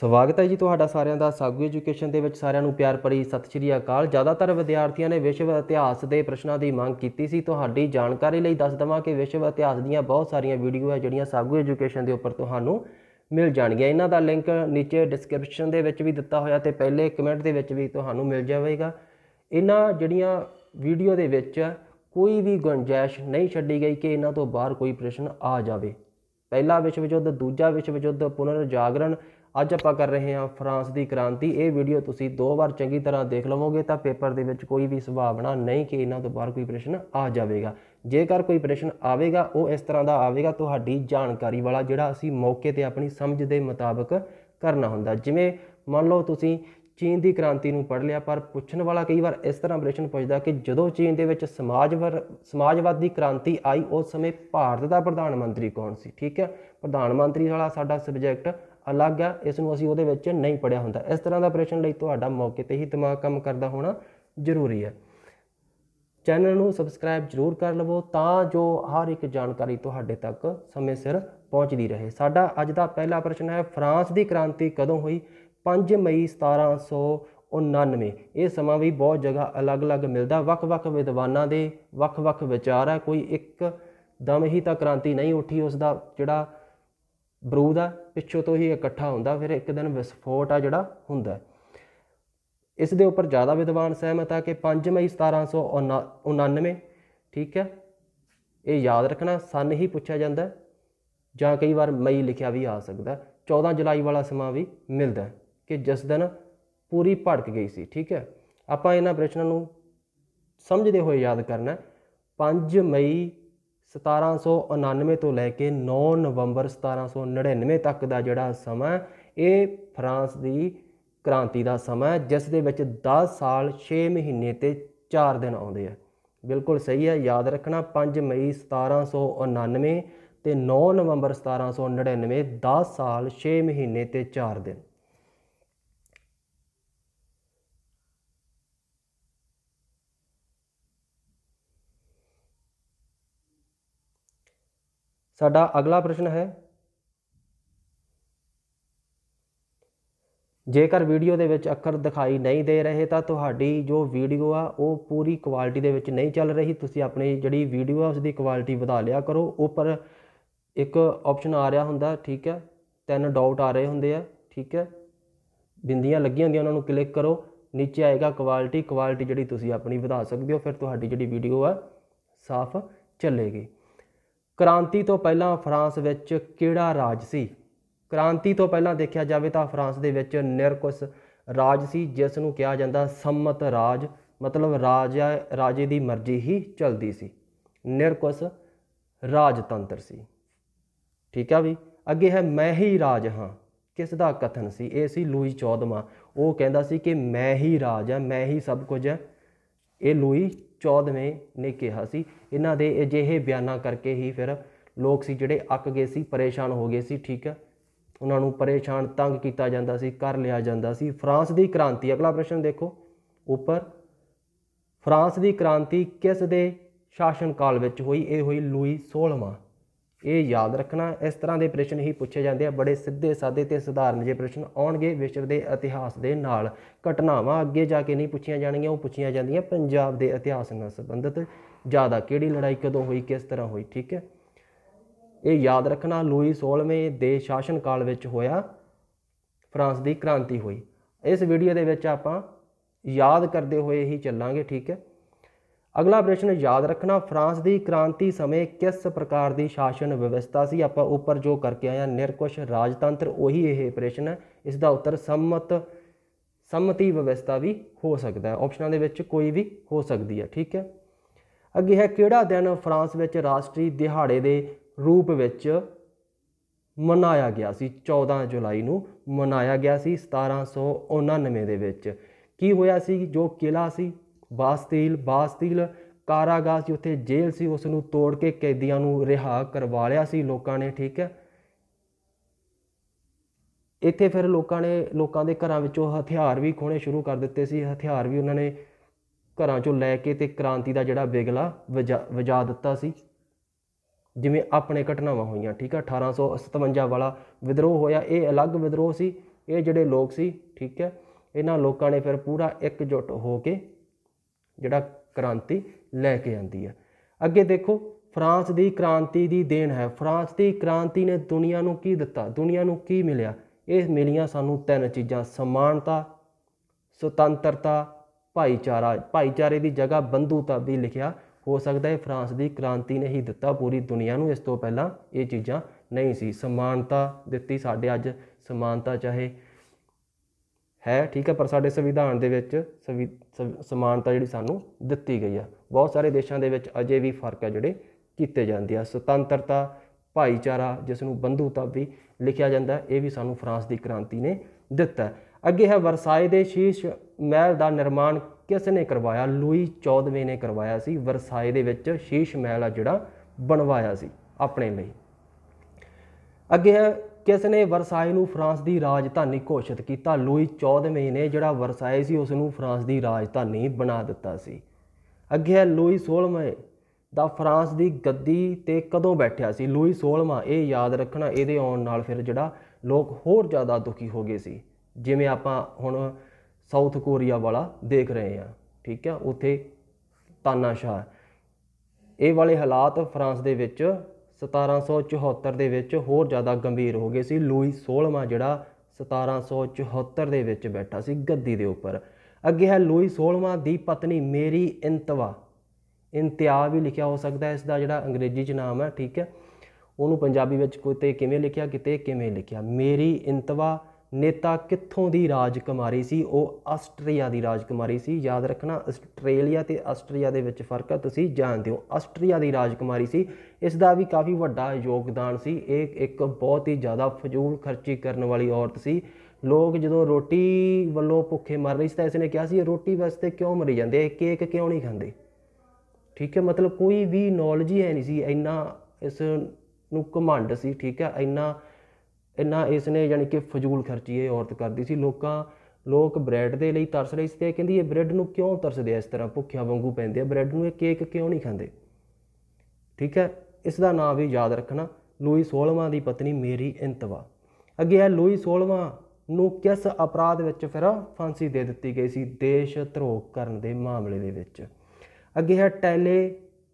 ਸਵਾਗਤ ਹੈ ਜੀ ਤੁਹਾਡਾ ਸਾਰਿਆਂ ਦਾ ਸਾਗੂ ਐਜੂਕੇਸ਼ਨ ਦੇ ਵਿੱਚ ਸਾਰਿਆਂ ਨੂੰ ਪਿਆਰ ਭਰੀ ਸਤਿ ਸ਼੍ਰੀ ਅਕਾਲ ਜ਼ਿਆਦਾਤਰ ਵਿਦਿਆਰਥੀਆਂ ਨੇ ਵਿਸ਼ਵ ਇਤਿਹਾਸ ਦੇ ਪ੍ਰਸ਼ਨਾਂ ਦੀ ਮੰਗ ਕੀਤੀ ਸੀ ਤੁਹਾਡੀ ਜਾਣਕਾਰੀ ਲਈ ਦੱਸ ਦਵਾਂ ਕਿ ਵਿਸ਼ਵ ਇਤਿਹਾਸ ਦੀਆਂ ਬਹੁਤ ਸਾਰੀਆਂ ਵੀਡੀਓ ਹੈ ਜਿਹੜੀਆਂ ਸਾਗੂ ਐਜੂਕੇਸ਼ਨ ਦੇ ਉੱਪਰ ਤੁਹਾਨੂੰ ਮਿਲ ਜਾਣਗੀਆਂ ਇਹਨਾਂ ਦਾ ਲਿੰਕ ਨੀਚੇ ਡਿਸਕ੍ਰਿਪਸ਼ਨ ਦੇ ਵਿੱਚ ਵੀ ਦਿੱਤਾ ਹੋਇਆ ਤੇ ਪਹਿਲੇ ਕਮੈਂਟ ਦੇ ਵਿੱਚ ਵੀ ਤੁਹਾਨੂੰ ਮਿਲ ਜਾਵੇਗਾ ਇਹਨਾਂ ਜਿਹੜੀਆਂ ਵੀਡੀਓ ਦੇ ਵਿੱਚ ਕੋਈ ਵੀ ਗੁੰਜਾਇਸ਼ ਨਹੀਂ ਛੱਡੀ ਗਈ ਕਿ ਇਹਨਾਂ ਤੋਂ ਬਾਹਰ ਕੋਈ ਪ੍ਰਸ਼ਨ ਆ ਜਾਵੇ ਪਹਿਲਾ ਵਿਸ਼ਵ ਯੁੱਧ ਦੂਜਾ ਵਿਸ਼ਵ ਯੁੱਧ ਪੁਨਰ ਜਾਗਰਣ ਅੱਜ ਆਪਾਂ ਕਰ ਰਹੇ ਹਾਂ ਫਰਾਂਸ ਦੀ ਕ੍ਰਾਂਤੀ ਇਹ ਵੀਡੀਓ ਤੁਸੀਂ ਦੋ ਵਾਰ ਚੰਗੀ ਤਰ੍ਹਾਂ ਦੇਖ ਲਵੋਗੇ ਤਾਂ ਪੇਪਰ ਦੇ ਵਿੱਚ ਕੋਈ ਵੀ ਸੰਭਾਵਨਾ ਨਹੀਂ ਕਿ ਇਹਨਾਂ ਤੋਂ ਬਾਹਰ ਕੋਈ ਪ੍ਰਸ਼ਨ ਆ ਜਾਵੇਗਾ ਜੇਕਰ ਕੋਈ ਪ੍ਰਸ਼ਨ ਆਵੇਗਾ ਉਹ ਇਸ ਤਰ੍ਹਾਂ ਦਾ ਆਵੇਗਾ ਤੁਹਾਡੀ ਜਾਣਕਾਰੀ ਵਾਲਾ ਜਿਹੜਾ ਅਸੀਂ ਮੌਕੇ ਤੇ ਆਪਣੀ ਸਮਝ ਦੇ ਮੁਤਾਬਕ ਕਰਨਾ ਹੁੰਦਾ ਜਿਵੇਂ ਮੰਨ ਲਓ ਤੁਸੀਂ ਚੀਨ ਦੀ ਕ੍ਰਾਂਤੀ ਨੂੰ ਪੜ੍ਹ ਲਿਆ ਪਰ ਪੁੱਛਣ ਵਾਲਾ ਕਈ ਵਾਰ ਇਸ ਤਰ੍ਹਾਂ ਪ੍ਰਸ਼ਨ ਪੁੱਛਦਾ ਕਿ ਜਦੋਂ ਚੀਨ ਦੇ ਵਿੱਚ ਸਮਾਜਵਰ ਸਮਾਜਵਾਦੀ ਕ੍ਰਾਂਤੀ ਆਈ ਉਸ ਸਮੇਂ ਭਾਰਤ ਦਾ ਪ੍ਰਧਾਨ ਮੰਤਰੀ ਕੌਣ ਸੀ ਠੀਕ ਹੈ ਪ੍ਰਧਾਨ ਮੰਤਰੀ ਵਾਲਾ ਸਾਡਾ ਸਬਜੈਕਟ ਅਲੱਗ ਆ ਇਸ ਨੂੰ ਅਸੀਂ ਉਹਦੇ ਵਿੱਚ ਨਹੀਂ ਪੜਿਆ ਹੁੰਦਾ ਇਸ ਤਰ੍ਹਾਂ ਦਾ ਆਪਰੇਸ਼ਨ ਲਈ ਤੁਹਾਡਾ ਮੌਕੇ ਤੇ ਹੀ ਦਿਮਾਗ ਕੰਮ ਕਰਦਾ ਹੋਣਾ ਜ਼ਰੂਰੀ ਹੈ ਚੈਨਲ ਨੂੰ ਸਬਸਕ੍ਰਾਈਬ ਜ਼ਰੂਰ ਕਰ ਲਵੋ ਤਾਂ ਜੋ ਹਰ ਇੱਕ ਜਾਣਕਾਰੀ ਤੁਹਾਡੇ ਤੱਕ ਸਮੇਂ ਸਿਰ ਪਹੁੰਚਦੀ ਰਹੇ ਸਾਡਾ ਅੱਜ ਦਾ ਪਹਿਲਾ ਪ੍ਰਸ਼ਨ ਹੈ ਫਰਾਂਸ ਦੀ ਕ੍ਰਾਂਤੀ ਕਦੋਂ ਹੋਈ 5 ਮਈ 1799 ਇਹ ਸਮਾਂ ਵੀ ਬਹੁਤ ਜਗ੍ਹਾ ਅਲੱਗ-ਅਲੱਗ ਮਿਲਦਾ ਵੱਖ-ਵੱਖ ਵਿਦਵਾਨਾਂ ਦੇ ਵੱਖ-ਵੱਖ ਵਿਚਾਰ ਹੈ ਕੋਈ ਇੱਕ ਦਮ ਹੀ ਤਾਂ ਕ੍ਰਾਂਤੀ ਨਹੀਂ ਉੱਠੀ ਉਸ ਦਾ ਜਿਹੜਾ ਬਰੂਦ ਆ ਪਿੱਛੋਂ ਤੋਂ ਹੀ ਇਕੱਠਾ ਹੁੰਦਾ ਫਿਰ ਇੱਕ ਦਿਨ ਵਿਸਫੋਟ ਆ ਜਿਹੜਾ ਹੁੰਦਾ ਇਸ ਦੇ ਉੱਪਰ ਜ਼ਿਆਦਾ ਵਿਦਵਾਨ ਸਹਿਮਤ ਆ ਕਿ 5 ਮਈ 1799 ਠੀਕ ਹੈ ਇਹ ਯਾਦ ਰੱਖਣਾ ਸਨ ਹੀ ਪੁੱਛਿਆ ਜਾਂਦਾ ਜਾਂ ਕਈ ਵਾਰ ਮਈ ਲਿਖਿਆ ਵੀ ਆ ਸਕਦਾ 14 ਜੁਲਾਈ ਵਾਲਾ ਸਮਾਂ ਵੀ ਮਿਲਦਾ ਕਿ ਜਿਸ ਦਿਨ ਪੂਰੀ ਭੜਕ ਗਈ ਸੀ ਠੀਕ ਹੈ ਆਪਾਂ ਇਹਨਾਂ ਪ੍ਰਸ਼ਨਾਂ ਨੂੰ ਸਮਝਦੇ ਹੋਏ ਯਾਦ ਕਰਨਾ 5 ਮਈ 1799 ਤੋਂ ਲੈ ਕੇ 9 ਨਵੰਬਰ 1799 ਤੱਕ ਦਾ ਜਿਹੜਾ ਸਮਾਂ ਇਹ ਫਰਾਂਸ ਦੀ ਕ੍ਰਾਂਤੀ ਦਾ ਸਮਾਂ ਜਿਸ ਦੇ ਵਿੱਚ 10 ਸਾਲ 6 ਮਹੀਨੇ ਤੇ 4 ਦਿਨ ਆਉਂਦੇ ਆ ਬਿਲਕੁਲ ਸਹੀ ਹੈ ਯਾਦ ਰੱਖਣਾ 5 ਮਈ 1799 ਤੇ 9 ਨਵੰਬਰ 1799 10 ਸਾਲ 6 ਮਹੀਨੇ ਤੇ 4 ਦਿਨ ਸਾਡਾ ਅਗਲਾ ਪ੍ਰਸ਼ਨ ਹੈ ਜੇਕਰ ਵੀਡੀਓ ਦੇ ਵਿੱਚ ਅੱਖਰ ਦਿਖਾਈ ਨਹੀਂ ਦੇ ਰਹੇ ਤਾਂ ਤੁਹਾਡੀ ਜੋ ਵੀਡੀਓ ਆ ਉਹ ਪੂਰੀ ਕੁਆਲਿਟੀ ਦੇ ਵਿੱਚ ਨਹੀਂ ਚੱਲ ਰਹੀ ਤੁਸੀਂ ਆਪਣੀ ਜਿਹੜੀ ਵੀਡੀਓ ਆ ਉਸ ਦੀ ਕੁਆਲਿਟੀ ਵਧਾ ਲਿਆ ਕਰੋ ਉੱਪਰ ਇੱਕ ਆਪਸ਼ਨ ਆ ਰਿਹਾ ਹੁੰਦਾ ਠੀਕ ਹੈ ਤਿੰਨ ਡਾਊਟ ਆ ਰਹੇ ਹੁੰਦੇ ਆ ਠੀਕ ਹੈ ਬਿੰਦੀਆਂ ਲੱਗੀਆਂ ਹੁੰਦੀਆਂ ਉਹਨਾਂ ਨੂੰ ਕਲਿੱਕ ਕਰੋ ਨੀਚੇ ਆਏਗਾ ਕੁਆਲਿਟੀ ਕੁਆਲਿਟੀ ਜਿਹੜੀ ਤੁਸੀਂ ਆਪਣੀ ਵਧਾ ਸਕਦੇ ਹੋ ਫਿਰ ਤੁਹਾਡੀ ਜਿਹੜੀ ਵੀਡੀਓ ਆ ਸਾਫ਼ ਚੱਲੇਗੀ ਕ੍ਰਾਂਤੀ ਤੋਂ ਪਹਿਲਾਂ ਫਰਾਂਸ ਵਿੱਚ ਕਿਹੜਾ ਰਾਜ ਸੀ ਕ੍ਰਾਂਤੀ ਤੋਂ ਪਹਿਲਾਂ ਦੇਖਿਆ ਜਾਵੇ ਤਾਂ ਫਰਾਂਸ ਦੇ ਵਿੱਚ ਨਿਰਕੁਸ ਰਾਜ ਸੀ ਜਿਸ ਨੂੰ ਕਿਹਾ ਜਾਂਦਾ ਸੰਮਤ ਰਾਜ ਮਤਲਬ ਰਾਜਾ ਰਾਜੇ ਦੀ ਮਰਜ਼ੀ ਹੀ ਚਲਦੀ ਸੀ ਨਿਰਕੁਸ ਰਾਜਤੰਤਰ ਸੀ ਠੀਕ ਆ ਵੀ ਅੱਗੇ ਹੈ ਮੈਂ ਹੀ ਰਾਜ ਹਾਂ ਕਿਸ ਦਾ ਕਥਨ ਸੀ ਇਹ ਸੀ ਲੂਈ 14ਵਾਂ ਉਹ ਕਹਿੰਦਾ ਸੀ ਕਿ ਮੈਂ ਹੀ ਰਾਜ ਹਾਂ ਮੈਂ ਹੀ ਸਭ ਕੁਝ ਹੈ ਇਹ ਲੂਈ 14ਵੇਂ ਨੇ ਕਿਹਾ ਸੀ ਇਹਨਾਂ ਦੇ ਅਜਿਹੇ ਬਿਆਨਾਂ ਕਰਕੇ ਹੀ ਫਿਰ ਲੋਕ ਸੀ ਜਿਹੜੇ ਅੱਕ ਗਏ ਸੀ ਪਰੇਸ਼ਾਨ ਹੋ ਗਏ ਸੀ ਠੀਕ ਹੈ ਉਹਨਾਂ ਨੂੰ ਪਰੇਸ਼ਾਨ ਤੰਗ ਕੀਤਾ ਜਾਂਦਾ ਸੀ ਕਰ ਲਿਆ ਜਾਂਦਾ ਸੀ ਫਰਾਂਸ ਦੀ ਕ੍ਰਾਂਤੀ ਅਗਲਾ ਪ੍ਰਸ਼ਨ ਦੇਖੋ ਉੱਪਰ ਫਰਾਂਸ ਦੀ ਕ੍ਰਾਂਤੀ ਕਿਸ ਦੇ ਸ਼ਾਸਨ ਕਾਲ ਵਿੱਚ ਹੋਈ ਇਹ ਹੋਈ ਲੂਈ 16ਵਾਂ ਇਹ ਯਾਦ ਰੱਖਣਾ ਇਸ ਤਰ੍ਹਾਂ ਦੇ ਪ੍ਰਸ਼ਨ ਹੀ ਪੁੱਛੇ ਜਾਂਦੇ ਆ ਬੜੇ ਸਿੱਧੇ ਸਾਦੇ ਤੇ ਸਧਾਰਨ ਜਿਹੇ ਪ੍ਰਸ਼ਨ ਆਉਣਗੇ ਵਿਸ਼ਵ ਦੇ ਇਤਿਹਾਸ ਦੇ ਨਾਲ ਘਟਨਾਵਾਂ ਅੱਗੇ ਜਾ ਕੇ ਨਹੀਂ ਪੁੱਛੀਆਂ ਜਾਣਗੀਆਂ ਉਹ ਪੁੱਛੀਆਂ ਜਾਂਦੀਆਂ ਪੰਜਾਬ ਦੇ ਇਤਿਹਾਸ ਨਾਲ ਸੰਬੰਧਿਤ ਜ਼ਿਆਦਾ ਕਿਹੜੀ ਲੜਾਈ ਕਦੋਂ ਹੋਈ ਕਿਸ ਤਰ੍ਹਾਂ ਹੋਈ ਠੀਕ ਹੈ ਇਹ ਯਾਦ ਰੱਖਣਾ ਲੂਈ 16ਵੇਂ ਦੇ ਸ਼ਾਸਨ ਕਾਲ ਵਿੱਚ ਹੋਇਆ ਫਰਾਂਸ ਦੀ ਕ੍ਰਾਂਤੀ ਹੋਈ ਇਸ ਵੀਡੀਓ ਦੇ ਵਿੱਚ ਆਪਾਂ ਯਾਦ ਕਰਦੇ ਹੋਏ ਹੀ ਚੱਲਾਂਗੇ ਠੀਕ ਹੈ ਅਗਲਾ ਪ੍ਰਸ਼ਨ ਯਾਦ ਰੱਖਣਾ ਫਰਾਂਸ ਦੀ ਕ੍ਰਾਂਤੀ ਸਮੇਂ ਕਿਸ ਪ੍ਰਕਾਰ ਦੀ ਸ਼ਾਸਨ ਵਿਵਸਥਾ ਸੀ ਆਪਾਂ ਉੱਪਰ ਜੋ ਕਰਕੇ ਆਇਆ ਨਿਰਕੁਸ਼ ਰਾਜਤੰਤਰ ਉਹੀ ਇਹ ਪ੍ਰਸ਼ਨ ਹੈ ਇਸ ਦਾ ਉੱਤਰ ਸੰਮਤ ਸੰਮਤੀ ਵਿਵਸਥਾ ਵੀ ਹੋ ਸਕਦਾ ਹੈ ਆਪਸ਼ਨਾਂ ਦੇ ਵਿੱਚ ਕੋਈ ਵੀ ਹੋ ਸਕਦੀ ਹੈ ਠੀਕ ਹੈ ਅੱਗੇ ਹੈ ਕਿਹੜਾ ਦਿਨ ਫਰਾਂਸ ਵਿੱਚ ਰਾਸ਼ਟਰੀ ਦਿਹਾੜੇ ਦੇ ਰੂਪ ਵਿੱਚ ਮਨਾਇਆ ਗਿਆ ਸੀ 14 ਜੁਲਾਈ ਨੂੰ ਮਨਾਇਆ ਗਿਆ ਸੀ 1799 ਦੇ ਵਿੱਚ ਕੀ ਹੋਇਆ ਸੀ ਜੋ ਕਿਲਾ ਸੀ ਬਾਸਤੀਲ ਬਾਸਤੀਲ ਕਾਰਾਗਾਰ ਸੀ ਉੱਥੇ ਜੇਲ੍ਹ ਸੀ ਉਸ ਨੂੰ ਤੋੜ ਕੇ ਕੈਦੀਆਂ ਨੂੰ ਰਿਹਾ ਕਰਵਾ ਲਿਆ ਸੀ ਲੋਕਾਂ ਨੇ ਠੀਕ ਹੈ ਇੱਥੇ ਫਿਰ ਲੋਕਾਂ ਨੇ ਲੋਕਾਂ ਦੇ ਘਰਾਂ ਵਿੱਚੋਂ ਹਥਿਆਰ ਵੀ ਖੋਣੇ ਸ਼ੁਰੂ ਕਰ ਦਿੱਤੇ ਸੀ ਹਥਿਆਰ ਵੀ ਉਹਨਾਂ ਨੇ ਘਰਾਂ ਚੋਂ ਲੈ ਕੇ ਤੇ ਕ੍ਰਾਂਤੀ ਦਾ ਜਿਹੜਾ ਬਿਗਲਾ ਵਜਾ ਦਿੱਤਾ ਸੀ ਜਿਵੇਂ ਆਪਣੇ ਘਟਨਾਵਾਂ ਹੋਈਆਂ ਠੀਕ ਹੈ 1857 ਵਾਲਾ ਵਿਦਰੋਹ ਹੋਇਆ ਇਹ ਅਲੱਗ ਵਿਦਰੋਹ ਸੀ ਇਹ ਜਿਹੜੇ ਲੋਕ ਸੀ ਠੀਕ ਹੈ ਇਹਨਾਂ ਲੋਕਾਂ ਨੇ ਫਿਰ ਪੂਰਾ ਇਕਜੁੱਟ ਹੋ ਕੇ ਜਿਹੜਾ ਕ੍ਰਾਂਤੀ ਲੈ ਕੇ ਆਂਦੀ ਹੈ ਅੱਗੇ ਦੇਖੋ ਫਰਾਂਸ ਦੀ ਕ੍ਰਾਂਤੀ ਦੀ ਦੇਣ ਹੈ ਫਰਾਂਸ ਦੀ ਕ੍ਰਾਂਤੀ ਨੇ ਦੁਨੀਆ ਨੂੰ ਕੀ ਦਿੱਤਾ ਦੁਨੀਆ ਨੂੰ ਕੀ ਮਿਲਿਆ ਇਹ ਮਿਲੀਆਂ ਸਾਨੂੰ ਤਿੰਨ ਚੀਜ਼ਾਂ ਸਮਾਨਤਾ ਸੁਤੰਤਰਤਾ ਭਾਈਚਾਰਾ ਭਾਈਚਾਰੇ ਦੀ ਜਗ੍ਹਾ ਬੰਧੂਤਾ ਵੀ ਲਿਖਿਆ ਹੋ ਸਕਦਾ ਹੈ ਫਰਾਂਸ ਦੀ ਕ੍ਰਾਂਤੀ ਨੇ ਹੀ ਦਿੱਤਾ ਪੂਰੀ ਦੁਨੀਆ ਨੂੰ ਇਸ ਤੋਂ ਪਹਿਲਾਂ ਇਹ ਚੀਜ਼ਾਂ ਨਹੀਂ ਸੀ ਸਮਾਨਤਾ ਦਿੱਤੀ ਸਾਡੇ ਅੱਜ ਸਮਾਨਤਾ ਚਾਹੇ ਹੈ ਠੀਕ ਹੈ ਪਰ ਸਾਡੇ ਸੰਵਿਧਾਨ ਦੇ ਵਿੱਚ ਸਮਾਨਤਾ ਜਿਹੜੀ ਸਾਨੂੰ ਦਿੱਤੀ ਗਈ ਆ ਬਹੁਤ ਸਾਰੇ ਦੇਸ਼ਾਂ ਦੇ ਵਿੱਚ ਅਜੇ ਵੀ ਫਰਕ ਆ ਜਿਹੜੇ ਕੀਤੇ ਜਾਂਦੇ ਆ ਸੁਤੰਤਰਤਾ ਭਾਈਚਾਰਾ ਜਿਸ ਨੂੰ ਬੰਧੂਤਾ ਵੀ ਲਿਖਿਆ ਜਾਂਦਾ ਇਹ ਵੀ ਸਾਨੂੰ ਫਰਾਂਸ ਦੀ ਕ੍ਰਾਂਤੀ ਨੇ ਦਿੱਤਾ ਅੱਗੇ ਹੈ ਵਰਸਾਏ ਦੇ ਸ਼ੀਸ਼ ਮਹਿਲ ਦਾ ਨਿਰਮਾਣ ਕਿਸ ਨੇ ਕਰਵਾਇਆ ਲੂਈ 14ਵੇਂ ਨੇ ਕਰਵਾਇਆ ਸੀ ਵਰਸਾਏ ਦੇ ਵਿੱਚ ਸ਼ੀਸ਼ ਮਹਿਲ ਆ ਜਿਹੜਾ ਬਣਵਾਇਆ ਸੀ ਆਪਣੇ ਲਈ ਅੱਗੇ ਹੈ ਕਿਸ ਨੇ ਵਰਸਾਏ ਨੂੰ ਫਰਾਂਸ ਦੀ ਰਾਜਧਾਨੀ ਘੋਸ਼ਿਤ ਕੀਤਾ ਲੂਈ 14ਵੇਂ ਨੇ ਜਿਹੜਾ ਵਰਸਾਏ ਸੀ ਉਸ ਨੂੰ ਫਰਾਂਸ ਦੀ ਰਾਜਧਾਨੀ ਬਣਾ ਦਿੱਤਾ ਸੀ ਅੱਗੇ ਹੈ ਲੂਈ 16ਵੇਂ ਦਾ ਫਰਾਂਸ ਦੀ ਗੱਦੀ ਤੇ ਕਦੋਂ ਬੈਠਿਆ ਸੀ ਲੂਈ 16ਵਾਂ ਇਹ ਯਾਦ ਰੱਖਣਾ ਇਹਦੇ ਆਉਣ ਨਾਲ ਫਿਰ ਜਿਹੜਾ ਲੋਕ ਹੋਰ ਜ਼ਿਆਦਾ ਦੁਖੀ ਹੋ ਗਏ ਸੀ ਜਿਵੇਂ ਆਪਾਂ ਹੁਣ ਸਾਊਥ ਕੋਰੀਆ ਵਾਲਾ ਦੇਖ ਰਹੇ ਆ ਠੀਕ ਹੈ ਉਥੇ ਤਾਨਾਸ਼ਾਹ ਇਹ ਵਾਲੇ ਹਾਲਾਤ ਫਰਾਂਸ ਦੇ ਵਿੱਚ 1774 ਦੇ ਵਿੱਚ ਹੋਰ ਜ਼ਿਆਦਾ ਗੰਭੀਰ ਹੋ ਗਏ ਸੀ ਲੂਈ 16ਵਾਂ ਜਿਹੜਾ 1774 ਦੇ ਵਿੱਚ ਬੈਠਾ ਸੀ ਗੱਦੀ ਦੇ ਉੱਪਰ ਅੱਗੇ ਹੈ ਲੂਈ 16ਵਾਂ ਦੀ ਪਤਨੀ ਮੇਰੀ ਇੰਤਵਾ ਇੰਤਿਆ ਵੀ ਲਿਖਿਆ ਹੋ ਸਕਦਾ ਹੈ ਇਸ ਦਾ ਜਿਹੜਾ ਅੰਗਰੇਜ਼ੀ 'ਚ ਨਾਮ ਹੈ ਠੀਕ ਹੈ ਉਹਨੂੰ ਪੰਜਾਬੀ ਵਿੱਚ ਕੋਈ ਤੇ ਕਿਵੇਂ ਲਿਖਿਆ ਕਿਤੇ ਕਿਵੇਂ ਲਿਖਿਆ ਮੇਰੀ ਇੰਤਵਾ ਨੇਤਾ ਕਿੱਥੋਂ ਦੀ ਰਾਜਕੁਮਾਰੀ ਸੀ ਉਹ ਆਸਟਰੀਆ ਦੀ ਰਾਜਕੁਮਾਰੀ ਸੀ ਯਾਦ ਰੱਖਣਾ ਆਸਟ੍ਰੇਲੀਆ ਤੇ ਆਸਟਰੀਆ ਦੇ ਵਿੱਚ ਫਰਕ ਆ ਤੁਸੀਂ ਜਾਣਦੇ ਹੋ ਆਸਟਰੀਆ ਦੀ ਰਾਜਕੁਮਾਰੀ ਸੀ ਇਸ ਦਾ ਵੀ ਕਾਫੀ ਵੱਡਾ ਯੋਗਦਾਨ ਸੀ ਇਹ ਇੱਕ ਬਹੁਤ ਹੀ ਜ਼ਿਆਦਾ ਫਜ਼ੂਲ ਖਰਚੀ ਕਰਨ ਵਾਲੀ ਔਰਤ ਸੀ ਲੋਕ ਜਦੋਂ ਰੋਟੀ ਵੱਲੋਂ ਭੁੱਖੇ ਮਰ ਰਹੇ ਸੀ ਤਾਂ ਇਸ ਨੇ ਕਿਹਾ ਸੀ ਰੋਟੀ ਵਾਸਤੇ ਕਿਉਂ ਮਰੀ ਜਾਂਦੇ ਕੇਕ ਕਿਉਂ ਨਹੀਂ ਖਾਂਦੇ ਠੀਕ ਹੈ ਮਤਲਬ ਕੋਈ ਵੀ ਨੌਲੇਜ ਹੀ ਹੈ ਨਹੀਂ ਸੀ ਇੰਨਾ ਇਸ ਨੂੰ ਘਮੰਡ ਸੀ ਠੀਕ ਹੈ ਇੰਨਾ ਇੰਨਾ ਇਸ ਨੇ ਯਾਨੀ ਕਿ ਫਜ਼ੂਲ ਖਰਚੀ ਇਹ ਔਰਤ ਕਰਦੀ ਸੀ ਲੋਕਾਂ ਲੋਕ ਬ੍ਰੈਡ ਦੇ ਲਈ ਤਰਸ ਰਹੇ ਸੀ ਤੇ ਕਹਿੰਦੀ ਇਹ ਬ੍ਰੈਡ ਨੂੰ ਕਿਉਂ ਤਰਸਦੇ ਆ ਇਸ ਤਰ੍ਹਾਂ ਭੁੱਖਿਆਂ ਵਾਂਗੂ ਪੈਂਦੇ ਆ ਬ੍ਰੈਡ ਨੂੰ ਇਹ ਕੇਕ ਕਿਉਂ ਨਹੀਂ ਖਾਂਦੇ ਠੀਕ ਹੈ ਇਸ ਦਾ ਨਾਮ ਵੀ ਯਾਦ ਰੱਖਣਾ ਲੂਈ 16ਵਾਂ ਦੀ ਪਤਨੀ ਮੇਰੀ ਇੰਤਵਾ ਅੱਗੇ ਹੈ ਲੂਈ 16ਵਾਂ ਨੂੰ ਕਿਸ ਅਪਰਾਧ ਵਿੱਚ ਫਿਰ ਫਾਂਸੀ ਦੇ ਦਿੱਤੀ ਗਈ ਸੀ ਦੇਸ਼ ਧਰੋਹ ਕਰਨ ਦੇ ਮਾਮਲੇ ਦੇ ਵਿੱਚ ਅੱਗੇ ਹੈ ਟੈਲੇ